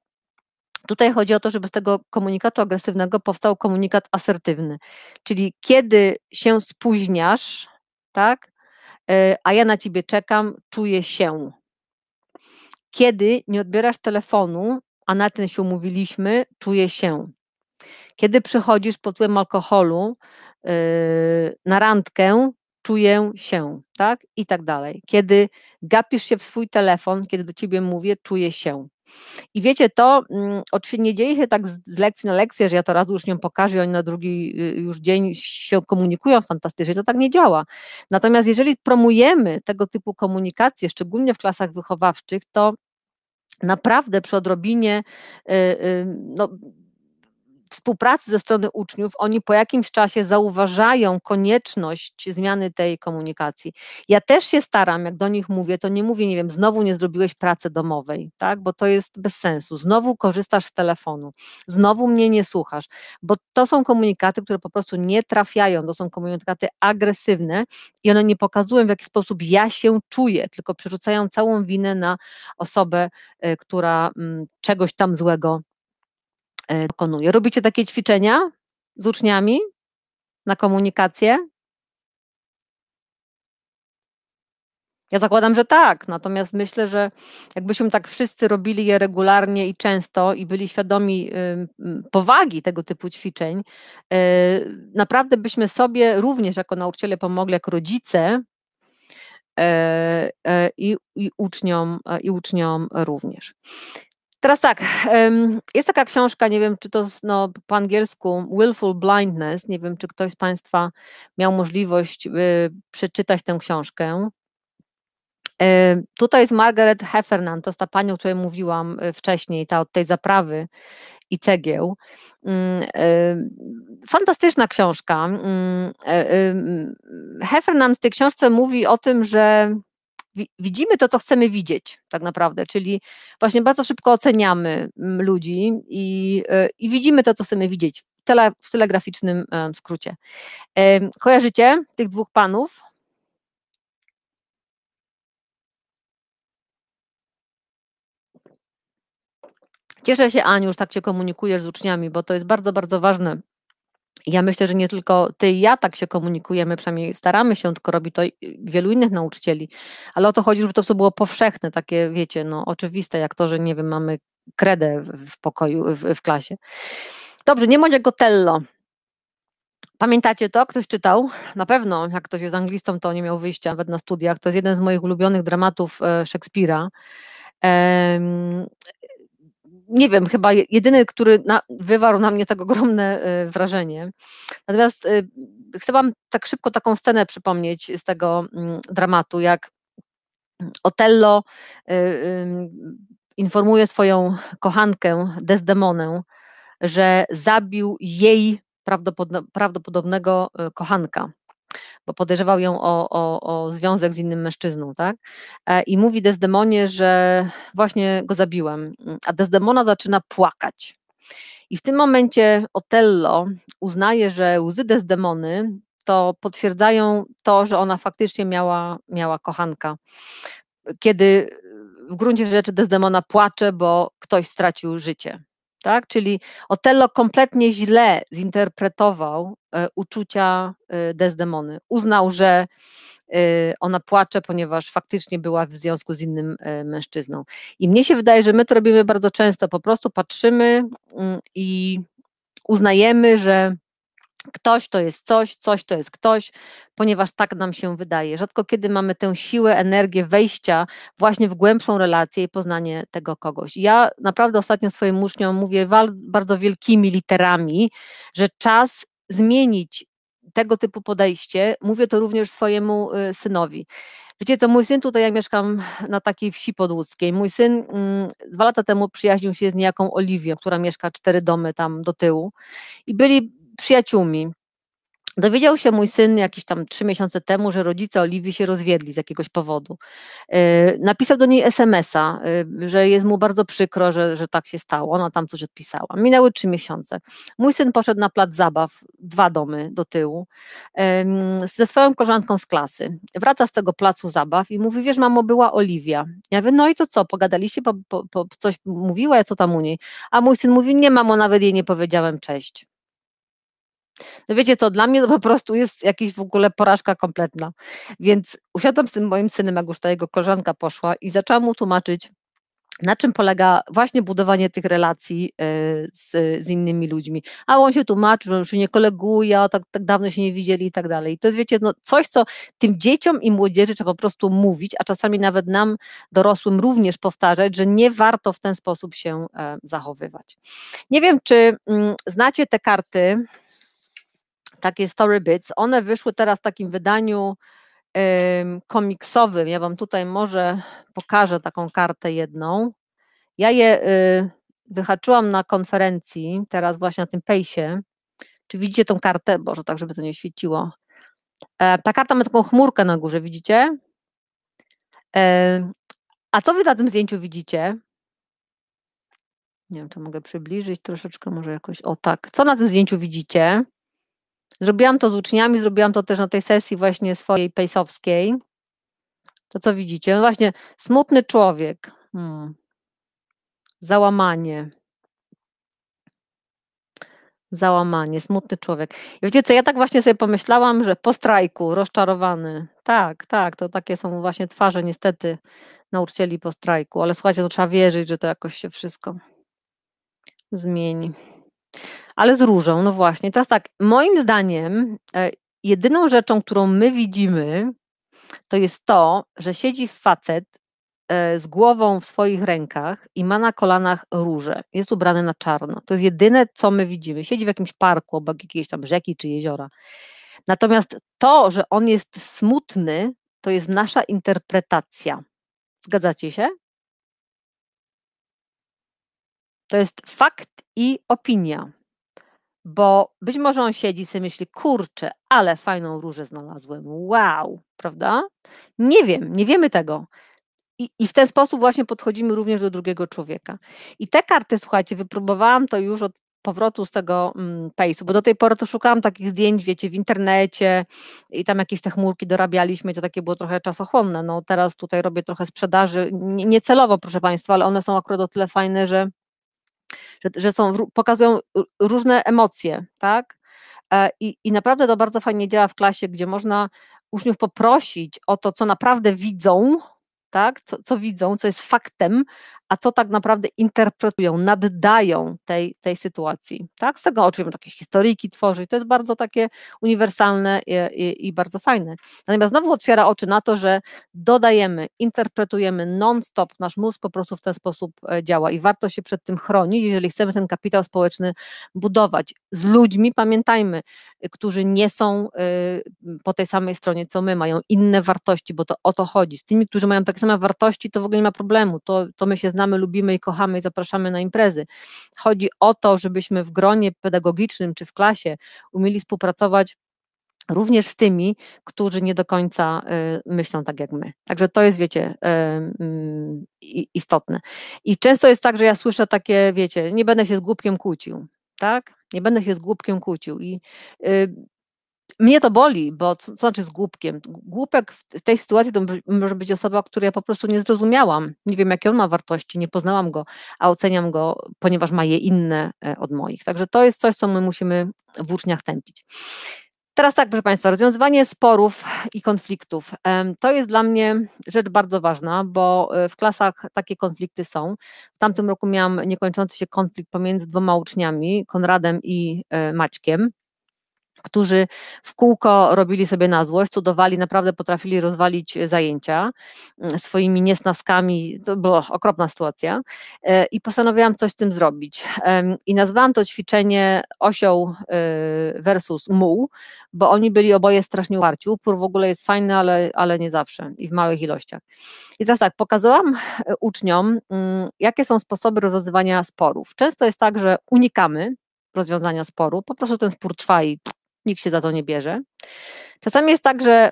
Tutaj chodzi o to, żeby z tego komunikatu agresywnego powstał komunikat asertywny, czyli kiedy się spóźniasz, tak, y, a ja na ciebie czekam, czuję się. Kiedy nie odbierasz telefonu, a na ten się umówiliśmy, czuję się. Kiedy przychodzisz pod wpływem alkoholu y, na randkę, czuję się, tak? I tak dalej. Kiedy gapisz się w swój telefon, kiedy do ciebie mówię, czuję się. I wiecie, to mm, oczywiście nie dzieje się tak z, z, lekcji na lekcję, że ja to raz już nią pokażę i oni na drugi y, już dzień się komunikują fantastycznie. To tak nie działa. Natomiast jeżeli promujemy tego typu komunikację, szczególnie w klasach wychowawczych, to naprawdę przy odrobinie y, no, współpracy ze strony uczniów, oni po jakimś czasie zauważają konieczność zmiany tej komunikacji. Ja też się staram, jak do nich mówię, to nie mówię, nie wiem, znowu nie zrobiłeś pracy domowej, tak? bo to jest bez sensu. Znowu korzystasz z telefonu, znowu mnie nie słuchasz, bo to są komunikaty, które po prostu nie trafiają, to są komunikaty agresywne i one nie pokazują, w jaki sposób ja się czuję, tylko przerzucają całą winę na osobę, y, która mm, czegoś tam złego dokonuje. E, Robicie takie ćwiczenia z uczniami na komunikację? Ja zakładam, że tak, natomiast myślę, że jakbyśmy tak wszyscy robili je regularnie i często i byli świadomi powagi tego typu ćwiczeń, e, naprawdę byśmy sobie również jako nauczyciele pomogli, jako rodzice e, i, i uczniom, i uczniom również. Teraz tak, jest taka książka, nie wiem czy to no, po angielsku, Willful Blindness, nie wiem czy ktoś z Państwa miał możliwość y, przeczytać tę książkę. E, tutaj jest Margaret Heffernan, to jest ta pani, o której mówiłam y, wcześniej, ta od tej zaprawy i cegieł. Mm, e, fantastyczna książka. Mm, e, y, mm, Heffernan w tej książce mówi o tym, że widzimy to, co chcemy widzieć tak naprawdę, czyli właśnie bardzo szybko oceniamy mm, ludzi i, e, i widzimy to, co chcemy widzieć w, tele, w telegraficznym e, skrócie. Kojarzycie tych dwóch panów? Cieszę się, Aniu, że tak się komunikujesz z uczniami, bo to jest bardzo, bardzo ważne ja myślę, że nie tylko ty i ja tak się komunikujemy, przynajmniej staramy się, tylko robi to wielu innych nauczycieli, ale o to chodzi, żeby to, to było powszechne, takie wiecie, no oczywiste, jak to, że nie wiem, mamy kredę w pokoju, w, w klasie. Dobrze, nie bądź gotello. Pamiętacie to? Ktoś czytał? Na pewno, jak ktoś jest anglistą, to nie miał wyjścia nawet na studiach. To jest jeden z moich ulubionych dramatów e, Szekspira nie wiem, chyba jedyny, który na, wywarł na mnie tak ogromne y, wrażenie. Natomiast y, chcę Wam tak szybko taką scenę przypomnieć z tego mm, dramatu, jak Otello y, informuje swoją kochankę Desdemonę, że zabił jej prawdopodobnego kochanka bo podejrzewał ją o, o, o związek z innym mężczyzną, tak? E, I mówi Desdemonie, że właśnie go zabiłem, a Desdemona zaczyna płakać. I w tym momencie Otello uznaje, że łzy Desdemony to potwierdzają to, że ona faktycznie miała, miała kochanka. Kiedy w gruncie rzeczy Desdemona płacze, bo ktoś stracił życie tak? Czyli Otello kompletnie źle zinterpretował e, uczucia e, Desdemony. Uznał, że e, ona płacze, ponieważ faktycznie była w związku z innym mężczyzną. I mnie się wydaje, że my to robimy bardzo często, po prostu patrzymy mm, i uznajemy, że Ktoś to jest coś, coś to jest ktoś, ponieważ tak nam się wydaje. Rzadko kiedy mamy tę siłę, energię wejścia właśnie w głębszą relację i poznanie tego kogoś. Ja naprawdę ostatnio swoim uczniom mówię bardzo wielkimi literami, że czas zmienić tego typu podejście. Mówię to również swojemu y, synowi. Wiecie co, mój syn tutaj, ja mieszkam na takiej wsi podłódzkiej. Mój syn mm, dwa lata temu przyjaźnił się z niejaką Oliwią, która mieszka cztery domy tam do tyłu. I byli przyjaciółmi. Dowiedział się mój syn jakieś tam trzy miesiące temu, że rodzice Oliwii się rozwiedli z jakiegoś powodu. E, napisał do niej SMS-a, e, że jest mu bardzo przykro, że, że tak się stało. Ona tam coś odpisała. Minęły trzy miesiące. Mój syn poszedł na plac zabaw, dwa domy do tyłu, ze swoją koleżanką z klasy. Wraca z tego placu zabaw i mówi, wiesz mamo, była Oliwia. Ja wiem. no i to co, pogadaliście, po, po, po coś mówiła, ja, co tam u niej? A mój syn mówi, nie mamo, nawet jej nie powiedziałem cześć. No wiecie co, dla mnie to po prostu jest jakaś w ogóle porażka kompletna. Więc usiadłam z tym moim synem, jak już ta jego koleżanka poszła i zaczęłam mu tłumaczyć, na czym polega właśnie budowanie tych relacji e, z, z innymi ludźmi. A on się tłumaczy, że już nie koleguje, a tak, tak dawno się nie widzieli i tak dalej. To jest, wiecie, no, coś, co tym dzieciom i młodzieży trzeba po prostu mówić, a czasami nawet nam, dorosłym, również powtarzać, że nie warto w ten sposób się e, zachowywać. Nie wiem, czy mm, znacie te karty takie storybits. One wyszły teraz w takim wydaniu komiksowym. Ja Wam tutaj może pokażę taką kartę jedną. Ja je y, wyhaczyłam na konferencji, teraz właśnie na tym pejsie. Czy widzicie tą kartę? Boże, tak, żeby to nie świeciło. E, ta karta ma taką chmurkę na górze, widzicie? E, a co wy na tym zdjęciu widzicie? Nie wiem, czy mogę przybliżyć troszeczkę, może jakoś. O tak. Co na tym zdjęciu widzicie? Zrobiłam to z uczniami, zrobiłam to też na tej sesji właśnie swojej pejsowskiej. To co widzicie? No właśnie smutny człowiek, hmm. załamanie. Załamanie, smutny człowiek. I wiecie co, ja tak właśnie sobie pomyślałam, że po strajku, rozczarowany. Tak, tak, to takie są właśnie twarze niestety nauczycieli po strajku, ale słuchajcie, to trzeba wierzyć, że to jakoś się wszystko zmieni ale z różą, no właśnie. Teraz tak, moim zdaniem e, jedyną rzeczą, którą my widzimy, to jest to, że siedzi facet e, z głową w swoich rękach i ma na kolanach róże. Jest ubrany na czarno. To jest jedyne, co my widzimy. Siedzi w jakimś parku obok jakiejś tam rzeki czy jeziora. Natomiast to, że on jest smutny, to jest nasza interpretacja. Zgadzacie się? To jest fakt i opinia bo być może on siedzi i sobie myśli, kurczę, ale fajną różę znalazłem, wow, prawda? Nie wiem, nie wiemy tego. I, I, w ten sposób właśnie podchodzimy również do drugiego człowieka. I te karty, słuchajcie, wypróbowałam to już od powrotu z tego mm, pejsu, bo do tej pory to szukałam takich zdjęć, wiecie, w internecie i tam jakieś te chmurki dorabialiśmy, to takie było trochę czasochłonne. No teraz tutaj robię trochę sprzedaży, niecelowo, proszę Państwa, ale one są akurat o tyle fajne, że że, że są, pokazują różne emocje, tak? E, I, I naprawdę to bardzo fajnie działa w klasie, gdzie można uczniów poprosić o to, co naprawdę widzą, tak? Co, co widzą, co jest faktem, a co tak naprawdę interpretują, naddają tej, tej sytuacji. Tak? Z tego oczywiście takie historyjki tworzyć, to jest bardzo takie uniwersalne i, i, i bardzo fajne. Natomiast znowu otwiera oczy na to, że dodajemy, interpretujemy non-stop, nasz mózg po prostu w ten sposób e, działa i warto się przed tym chronić, jeżeli chcemy ten kapitał społeczny budować. Z ludźmi, pamiętajmy, e, którzy nie są e, po tej samej stronie co my, mają inne wartości, bo to o to chodzi. Z tymi, którzy mają takie same wartości, to w ogóle nie ma problemu, to, to my się znamy, lubimy i kochamy i zapraszamy na imprezy. Chodzi o to, żebyśmy w gronie pedagogicznym czy w klasie umieli współpracować również z tymi, którzy nie do końca y, myślą tak jak my. Także to jest, wiecie, y, mm, istotne. I często jest tak, że ja słyszę takie, wiecie, nie będę się z głupkiem kłócił, tak? Nie będę się z głupkiem kłócił. I y, mnie to boli, bo co, co znaczy z głupkiem? Głupek w tej sytuacji to może być osoba, której ja po prostu nie zrozumiałam. Nie wiem, jakie on ma wartości, nie poznałam go, a oceniam go, ponieważ ma je inne e, od moich. Także to jest coś, co my musimy w uczniach tępić. Teraz tak, proszę Państwa, rozwiązywanie sporów i konfliktów. To jest dla mnie rzecz bardzo ważna, bo e, w klasach takie konflikty są. W tamtym roku miałam niekończący się konflikt pomiędzy dwoma uczniami, Konradem i e, Maćkiem którzy w kółko robili sobie na złość, cudowali, naprawdę potrafili rozwalić e, zajęcia mm, swoimi niesnaskami. To była okropna sytuacja e, i postanowiłam coś z tym zrobić. I nazwałam to ćwiczenie osioł e, versus muł, bo oni byli oboje strasznie uparci. Upór w ogóle jest fajny, ale, ale nie zawsze i w małych ilościach. I teraz tak, pokazałam uczniom, mm, jakie są sposoby rozwiązywania sporów. Często jest tak, że unikamy rozwiązania sporu. Po prostu ten spór trwa i nikt się za to nie bierze. Czasami jest tak, że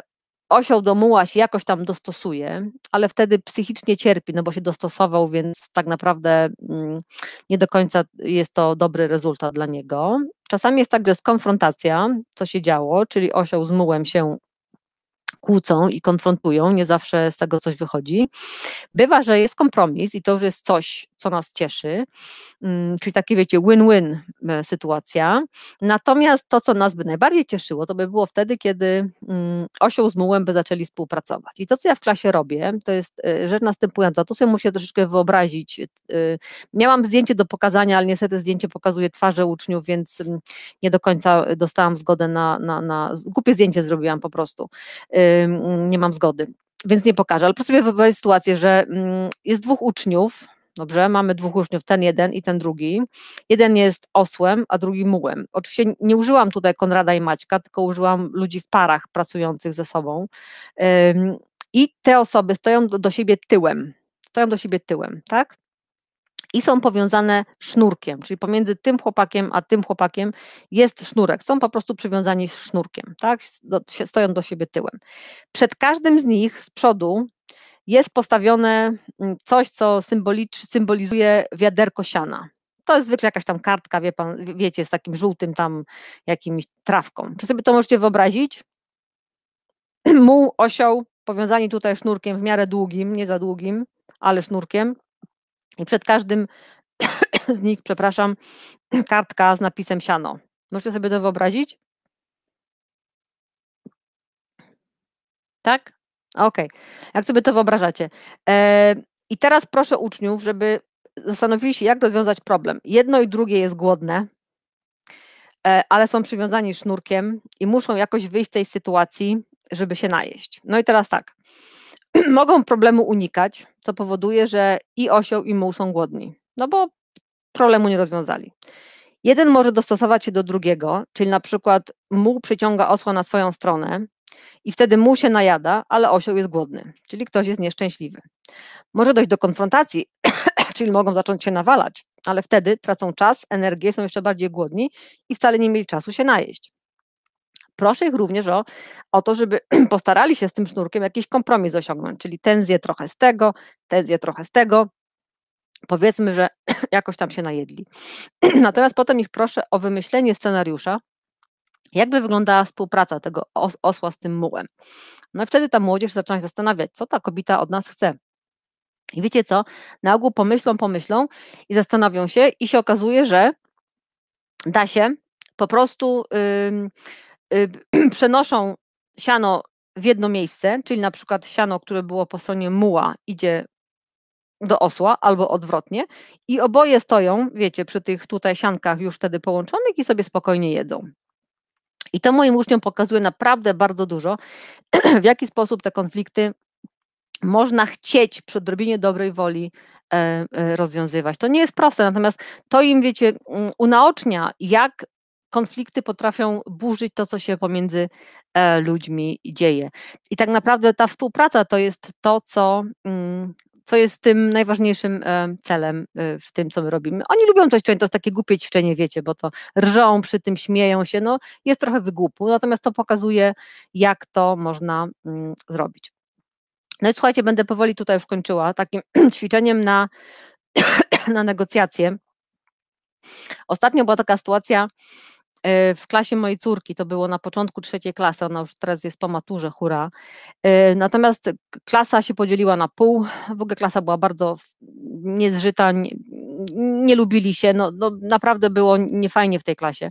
osioł do muła się jakoś tam dostosuje, ale wtedy psychicznie cierpi, no bo się dostosował, więc tak naprawdę mm, nie do końca jest to dobry rezultat dla niego. Czasami jest tak, że jest konfrontacja, co się działo, czyli osioł z mułem się kłócą i konfrontują, nie zawsze z tego coś wychodzi. Bywa, że jest kompromis i to już jest coś, co nas cieszy, mm, czyli takie, wiecie, win-win e, sytuacja. Natomiast to, co nas by najbardziej cieszyło, to by było wtedy, kiedy mm, osioł z mułem by zaczęli współpracować. I to, co ja w klasie robię, to jest e, rzecz następująca. Tu sobie muszę troszeczkę wyobrazić. E, miałam zdjęcie do pokazania, ale niestety zdjęcie pokazuje twarze uczniów, więc mm, nie do końca dostałam zgodę na, na, na... głupie zdjęcie zrobiłam po prostu. Nie mam zgody więc nie pokażę, ale proszę sobie wyobrazić sytuację, że jest dwóch uczniów, Dobrze, mamy dwóch uczniów, ten jeden i ten drugi. Jeden jest osłem, a drugi mułem. Oczywiście nie użyłam tutaj Konrada i Maćka, tylko użyłam ludzi w parach pracujących ze sobą. I te osoby stoją do siebie tyłem. Stoją do siebie tyłem, tak? i są powiązane sznurkiem, czyli pomiędzy tym chłopakiem a tym chłopakiem jest sznurek. Są po prostu przywiązani sznurkiem, tak? Stoją do siebie tyłem. Przed każdym z nich z przodu jest postawione mm, coś, co symbolizuje wiaderko siana. To jest zwykle jakaś tam kartka, wie pan, wiecie, z takim żółtym tam jakimś trawką. Czy sobie to możecie wyobrazić? Muł, osioł, powiązani tutaj sznurkiem w miarę długim, nie za długim, ale sznurkiem. I przed każdym z nich, przepraszam, kartka z napisem siano. Możecie sobie to wyobrazić? Tak? Okej, okay. jak sobie to wyobrażacie. E, I teraz proszę uczniów, żeby zastanowili się, jak rozwiązać problem. Jedno i drugie jest głodne, e, ale są przywiązani sznurkiem i muszą jakoś wyjść z tej sytuacji, żeby się najeść. No i teraz tak. Mogą problemu unikać, co powoduje, że i osioł, i muł są głodni, no bo problemu nie rozwiązali. Jeden może dostosować się do drugiego, czyli na przykład muł przyciąga osła na swoją stronę, i wtedy mu się najada, ale osioł jest głodny, czyli ktoś jest nieszczęśliwy. Może dojść do konfrontacji, czyli mogą zacząć się nawalać, ale wtedy tracą czas, energię, są jeszcze bardziej głodni i wcale nie mieli czasu się najeść. Proszę ich również o, o to, żeby postarali się z tym sznurkiem jakiś kompromis osiągnąć, czyli ten zje trochę z tego, ten zje trochę z tego, powiedzmy, że jakoś tam się najedli. Natomiast potem ich proszę o wymyślenie scenariusza, jakby wyglądała współpraca tego os osła z tym mułem. No i wtedy ta młodzież zaczyna się zastanawiać, co ta kobieta od nas chce. I wiecie co? Na ogół pomyślą, pomyślą i zastanawią się, i się okazuje, że da się po prostu yy, yy, przenoszą siano w jedno miejsce, czyli na przykład siano, które było po stronie muła, idzie do osła albo odwrotnie i oboje stoją, wiecie, przy tych tutaj siankach już wtedy połączonych i sobie spokojnie jedzą. I to moim uczniom pokazuje naprawdę bardzo dużo, w jaki sposób te konflikty można chcieć przy odrobinie dobrej woli e, e, rozwiązywać. To nie jest proste, natomiast to im, wiecie, mm, unaocznia, jak konflikty potrafią burzyć to, co się pomiędzy e, ludźmi dzieje. I tak naprawdę ta współpraca to jest to, co mm, co jest tym najważniejszym e, celem e, w tym, co my robimy. Oni lubią to ćwiczenie, to jest takie głupie ćwiczenie, wiecie, bo to rżą przy tym, śmieją się, no jest trochę wygłupu, natomiast to pokazuje, jak to można mm, zrobić. No i słuchajcie, będę powoli tutaj już kończyła takim ćwiczeniem na, na negocjacje. Ostatnio była taka sytuacja, E, w klasie mojej córki, to było na początku trzeciej klasy, ona już teraz jest po maturze, hura. E, natomiast klasa się podzieliła na pół, w ogóle klasa była bardzo niezżyta, nie, nie lubili się, no, no naprawdę było niefajnie w tej klasie.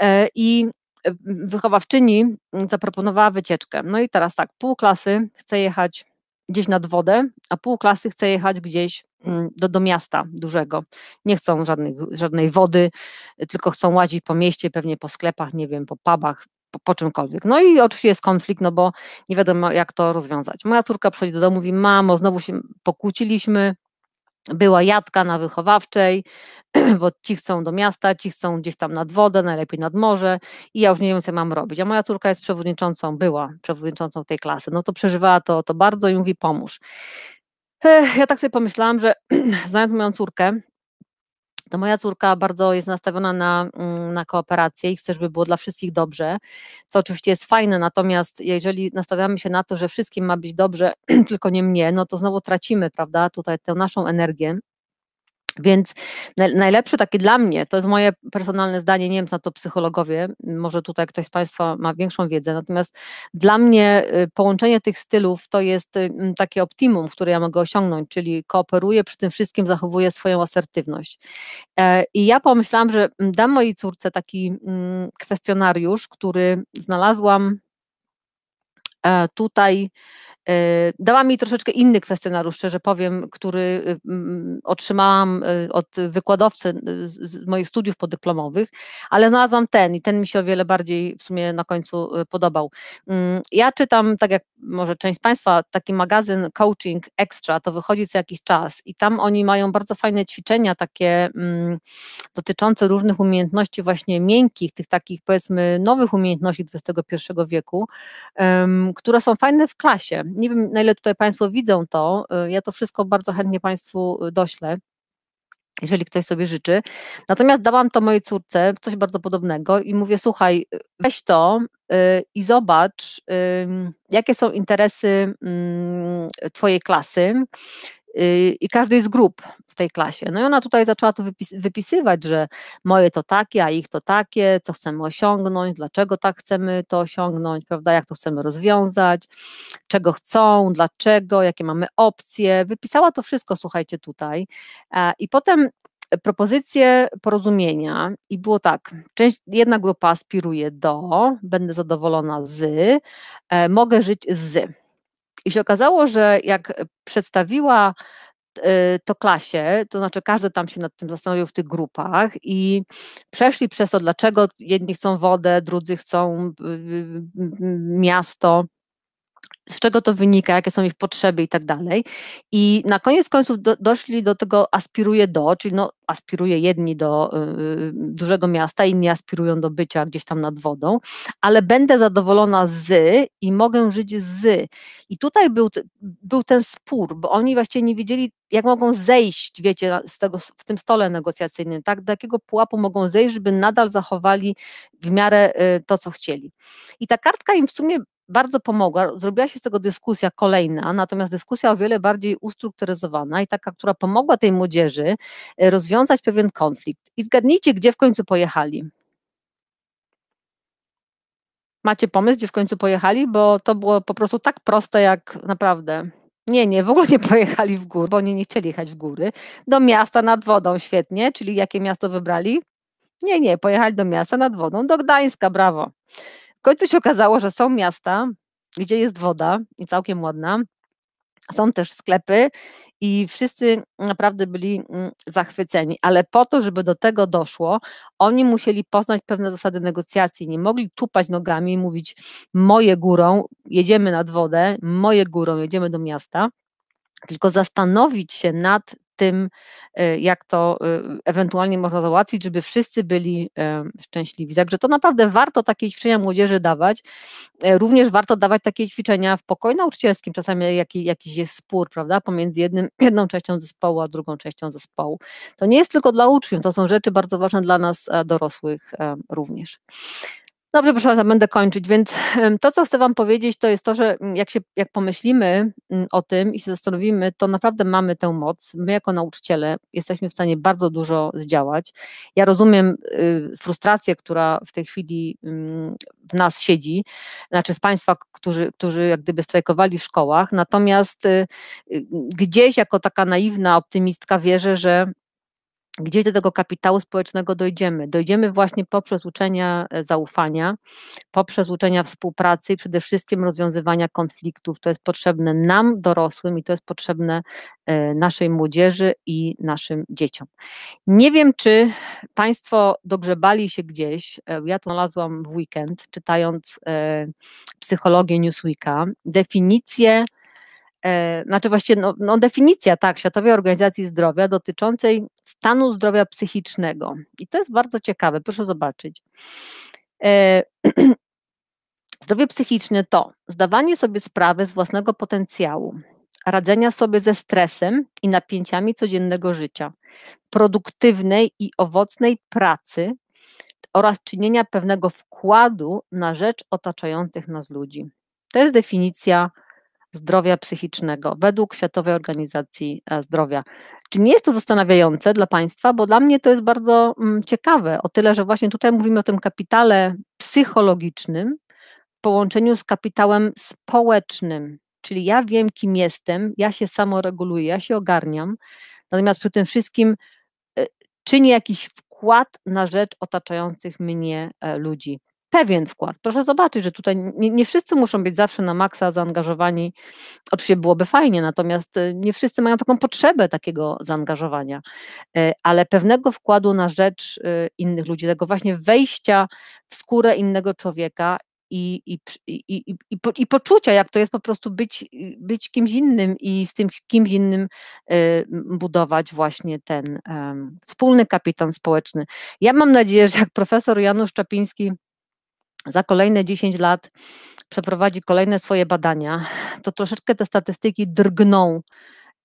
E, I wychowawczyni zaproponowała wycieczkę. No i teraz tak, pół klasy chce jechać gdzieś nad wodę, a pół klasy chce jechać gdzieś mm, do, do miasta dużego. Nie chcą żadnych, żadnej wody, y, tylko chcą łazić po mieście, pewnie po sklepach, nie wiem, po pubach, po, po, czymkolwiek. No i oczywiście jest konflikt, no bo nie wiadomo, jak to rozwiązać. Moja córka przychodzi do domu i mówi, mamo, znowu się pokłóciliśmy, była jadka na wychowawczej, bo ci chcą do miasta, ci chcą gdzieś tam nad wodę, najlepiej nad morze i ja już nie wiem, co mam robić. A moja córka jest przewodniczącą, była przewodniczącą tej klasy, no to przeżywała to, to bardzo i mówi pomóż. Ja tak sobie pomyślałam, że znając moją córkę, to moja córka bardzo jest nastawiona na, mm, na kooperację i chce, żeby było dla wszystkich dobrze, co oczywiście jest fajne, natomiast jeżeli nastawiamy się na to, że wszystkim ma być dobrze, tylko nie mnie, no to znowu tracimy, prawda, tutaj tę naszą energię. Więc najlepsze takie dla mnie, to jest moje personalne zdanie, nie wiem na to psychologowie, może tutaj ktoś z Państwa ma większą wiedzę, natomiast dla mnie y, połączenie tych stylów to jest y, takie optimum, które ja mogę osiągnąć, czyli kooperuję, przy tym wszystkim zachowuję swoją asertywność. E, I ja pomyślałam, że dam mojej córce taki mm, kwestionariusz, który znalazłam e, tutaj E, dała mi troszeczkę inny kwestionariusz, szczerze powiem, który y, otrzymałam y, od wykładowcy y, z moich studiów podyplomowych, ale znalazłam ten i ten mi się o wiele bardziej w sumie na końcu podobał. Mm, ja czytam, tak jak może część z Państwa, taki magazyn Coaching Extra, to wychodzi co jakiś czas i tam oni mają bardzo fajne ćwiczenia takie mm, dotyczące różnych umiejętności właśnie miękkich, tych takich powiedzmy nowych umiejętności XXI wieku, które są fajne w klasie. Nie wiem, na ile tutaj Państwo widzą to. Y, ja to wszystko bardzo chętnie Państwu y, doślę jeżeli ktoś sobie życzy. Natomiast dałam to mojej córce, coś bardzo podobnego, i mówię: Słuchaj, y, weź to i zobacz, jakie są interesy mm, Twojej klasy, Y, i każdej z grup w tej klasie. No i ona tutaj zaczęła to wypis wypisywać, że moje to takie, a ich to takie, co chcemy osiągnąć, dlaczego tak chcemy to osiągnąć, prawda, jak to chcemy rozwiązać, czego chcą, dlaczego, jakie mamy opcje. Wypisała to wszystko, słuchajcie, tutaj. E, I potem propozycje porozumienia i było tak, część, jedna grupa aspiruje do, będę zadowolona z, e, mogę żyć z i się okazało, że jak e, przedstawiła e, to klasie, to znaczy każdy tam się nad tym zastanowił w tych grupach i przeszli przez to, dlaczego jedni chcą wodę, drudzy chcą y, y, y, miasto, z czego to wynika, jakie są ich potrzeby i tak dalej. I na koniec końców do, doszli do tego aspiruje do, czyli no, aspiruje jedni do y, y dużego miasta, inni aspirują do bycia gdzieś tam nad wodą, ale będę zadowolona z i mogę żyć z. I tutaj był, był ten spór, bo oni właściwie nie wiedzieli, jak mogą zejść, wiecie, z tego, w tym stole negocjacyjnym, tak, do jakiego pułapu mogą zejść, żeby nadal zachowali w miarę y, to, co chcieli. I ta kartka im w sumie bardzo pomogła. Zrobiła się z tego dyskusja kolejna, natomiast dyskusja o wiele bardziej ustrukturyzowana i taka, która pomogła tej młodzieży e, rozwiązać pewien konflikt. I zgadnijcie, gdzie w końcu pojechali. Macie pomysł, gdzie w końcu pojechali, bo to było po prostu tak proste, jak naprawdę. Nie, nie, w ogóle nie pojechali w góry, bo oni nie chcieli jechać w góry. Do miasta nad wodą, świetnie. Czyli jakie miasto wybrali? Nie, nie, pojechali do miasta nad wodą, do Gdańska, brawo. W końcu się okazało, że są miasta, gdzie jest woda i całkiem ładna. Są też sklepy i wszyscy naprawdę byli mm, zachwyceni, ale po to, żeby do tego doszło, oni musieli poznać pewne zasady negocjacji. Nie mogli tupać nogami i mówić: Moje górą, jedziemy nad wodę, moje górą, jedziemy do miasta tylko zastanowić się nad tym, e, jak to e, ewentualnie można załatwić, żeby wszyscy byli e, szczęśliwi. Także to naprawdę warto takie ćwiczenia młodzieży dawać. Również warto dawać takie ćwiczenia w pokoju nauczycielskim. Czasami jaki, jakiś jest spór, prawda, pomiędzy jednym, jedną częścią zespołu, a drugą częścią zespołu. To nie jest tylko dla uczniów, to są rzeczy bardzo ważne dla nas dorosłych również. Dobrze, proszę Państwa, będę kończyć. Więc to, co chcę Wam powiedzieć, to jest to, że mm, jak, się, jak pomyślimy mm, o tym i się zastanowimy, to naprawdę mamy tę moc. My, jako nauczyciele, jesteśmy w stanie bardzo dużo zdziałać. Ja rozumiem y, frustrację, która w tej chwili mm, w nas siedzi, znaczy w Państwa, którzy, którzy jak gdyby strajkowali w szkołach. Natomiast y, y, gdzieś, jako taka naiwna optymistka, wierzę, że gdzieś do tego kapitału społecznego dojdziemy. Dojdziemy właśnie poprzez uczenia e, zaufania, poprzez uczenia współpracy i przede wszystkim rozwiązywania konfliktów. To jest potrzebne nam, dorosłym, i to jest potrzebne e, naszej młodzieży i naszym dzieciom. Nie wiem, czy Państwo dogrzebali się gdzieś. E, ja to znalazłam w weekend, czytając psychologię Newsweeka, definicję E, znaczy właściwie no, no, definicja, tak, Światowej Organizacji Zdrowia dotyczącej stanu zdrowia psychicznego. I to jest bardzo ciekawe, proszę zobaczyć. E, zdrowie psychiczne to zdawanie sobie sprawy z własnego potencjału, radzenia sobie ze stresem i napięciami codziennego życia, produktywnej i owocnej pracy oraz czynienia pewnego wkładu na rzecz otaczających nas ludzi. To jest definicja zdrowia psychicznego według Światowej Organizacji e, Zdrowia. Czy nie jest to zastanawiające dla Państwa? Bo dla mnie to jest bardzo mm, ciekawe, o tyle, że właśnie tutaj mówimy o tym kapitale psychologicznym w połączeniu z kapitałem społecznym, czyli ja wiem, kim jestem, ja się samoreguluję, ja się ogarniam, natomiast przy tym wszystkim e, czynię jakiś wkład na rzecz otaczających mnie e, ludzi pewien wkład. Proszę zobaczyć, że tutaj nie, nie, wszyscy muszą być zawsze na maksa zaangażowani. Oczywiście byłoby fajnie, natomiast y, nie wszyscy mają taką potrzebę takiego zaangażowania, y, ale pewnego wkładu na rzecz y, innych ludzi, tego właśnie wejścia w skórę innego człowieka i, i, i, i, po, i, poczucia, jak to jest po prostu być, być kimś innym i z tym kimś innym budować właśnie ten wspólny kapitan społeczny. Ja mam nadzieję, że jak profesor Janusz Czapiński za kolejne 10 lat przeprowadzi kolejne swoje badania, to troszeczkę te statystyki drgną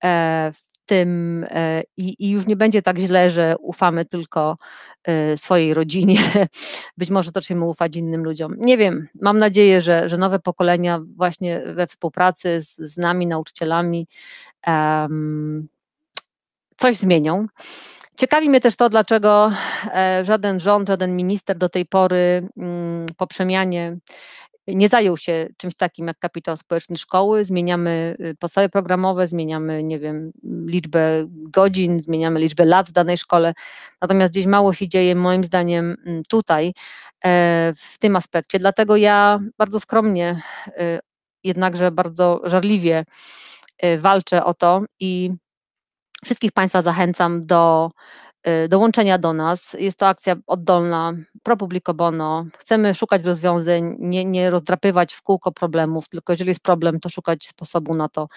e, w tym e, i, i, już nie będzie tak źle, że ufamy tylko e, swojej rodzinie. Być może zaczniemy ufać innym ludziom. Nie wiem, mam nadzieję, że, że nowe pokolenia właśnie we współpracy z, z nami, nauczycielami, um, coś zmienią. Ciekawi mnie też to, dlaczego e, żaden rząd, żaden minister do tej pory mm, po przemianie nie zajął się czymś takim jak kapitał społeczny szkoły. Zmieniamy y, podstawy programowe, zmieniamy, nie wiem, liczbę godzin, zmieniamy liczbę lat w danej szkole. Natomiast gdzieś mało się dzieje, moim zdaniem, mm, tutaj, e, w tym aspekcie. Dlatego ja bardzo skromnie, y, jednakże bardzo żarliwie y, walczę o to i Wszystkich Państwa zachęcam do y, dołączenia do nas. Jest to akcja oddolna, pro publico bono. Chcemy szukać rozwiązań, nie, nie rozdrapywać w kółko problemów, tylko jeżeli jest problem, to szukać sposobu na to,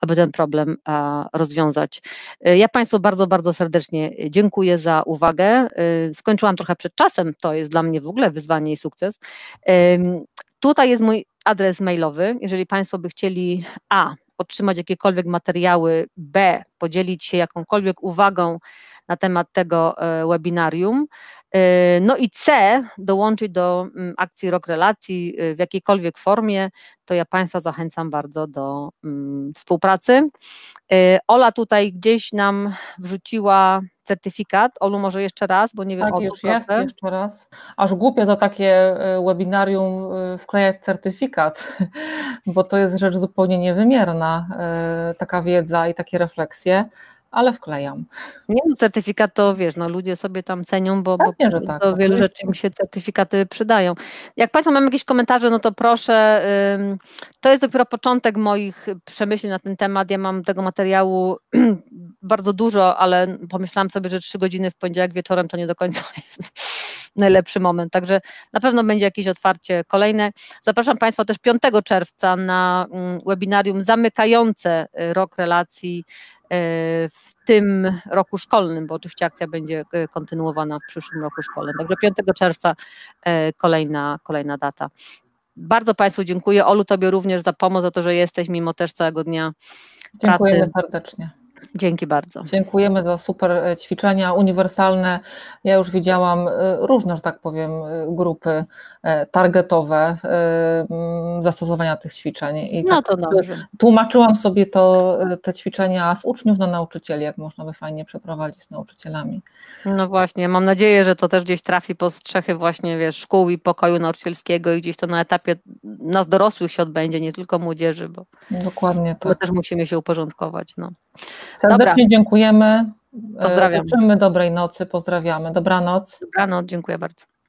aby ten problem e, rozwiązać. E, ja Państwu bardzo, bardzo serdecznie dziękuję za uwagę. E, skończyłam trochę przed czasem, to jest dla mnie w ogóle wyzwanie i sukces. Tutaj jest mój adres mailowy, jeżeli Państwo by chcieli A otrzymać jakiekolwiek materiały, B, podzielić się jakąkolwiek uwagą na temat tego e, webinarium, Y, no i C dołączyć do mm, akcji Rok Relacji y, w jakiejkolwiek formie, to ja Państwa zachęcam bardzo do mm, współpracy. Y, Ola tutaj gdzieś nam wrzuciła certyfikat. Olu, może jeszcze raz, bo nie wiem, tak, Olu, już jest, jeszcze raz. Aż głupie za takie webinarium wklejać certyfikat, bo to jest rzecz zupełnie niewymierna, taka wiedza i takie refleksje ale wklejam. Nie no, certyfikat to wiesz, no ludzie sobie tam cenią, bo, Pewnie, bo do tak, wielu rzeczy im się certyfikaty przydają. Jak Państwo mają jakieś komentarze, no to proszę, to jest dopiero początek moich przemyśleń na ten temat, ja mam tego materiału bardzo dużo, ale pomyślałam sobie, że trzy godziny w poniedziałek wieczorem to nie do końca jest najlepszy moment. Także na pewno będzie jakieś otwarcie kolejne. Zapraszam Państwa też 5 czerwca na mm, webinarium zamykające y, rok relacji y, w tym roku szkolnym, bo oczywiście akcja będzie y, kontynuowana w przyszłym roku szkolnym. Także 5 czerwca kolejna, kolejna data. Bardzo Państwu dziękuję. Olu, Tobie również za pomoc, za to, że jesteś mimo też całego dnia pracy. Dziękuję serdecznie. Dzięki bardzo. Dziękujemy za super e, ćwiczenia uniwersalne. Ja już widziałam e, różne, że tak powiem, e, grupy targetowe zastosowania tych ćwiczeń. I no tak dobrze. Tłumaczyłam sobie to, te ćwiczenia z uczniów na nauczycieli, jak można by fajnie przeprowadzić z nauczycielami. No właśnie, mam nadzieję, że to też gdzieś trafi po strzechy właśnie wiesz, szkół i pokoju nauczycielskiego i gdzieś to na etapie nas dorosłych się odbędzie, nie tylko młodzieży, bo, Dokładnie to, bo tak. też musimy się uporządkować. No. Serdecznie Dobra. dziękujemy. E, pozdrawiamy, Życzymy dobrej nocy, pozdrawiamy. Dobranoc. Dobranoc, dziękuję bardzo.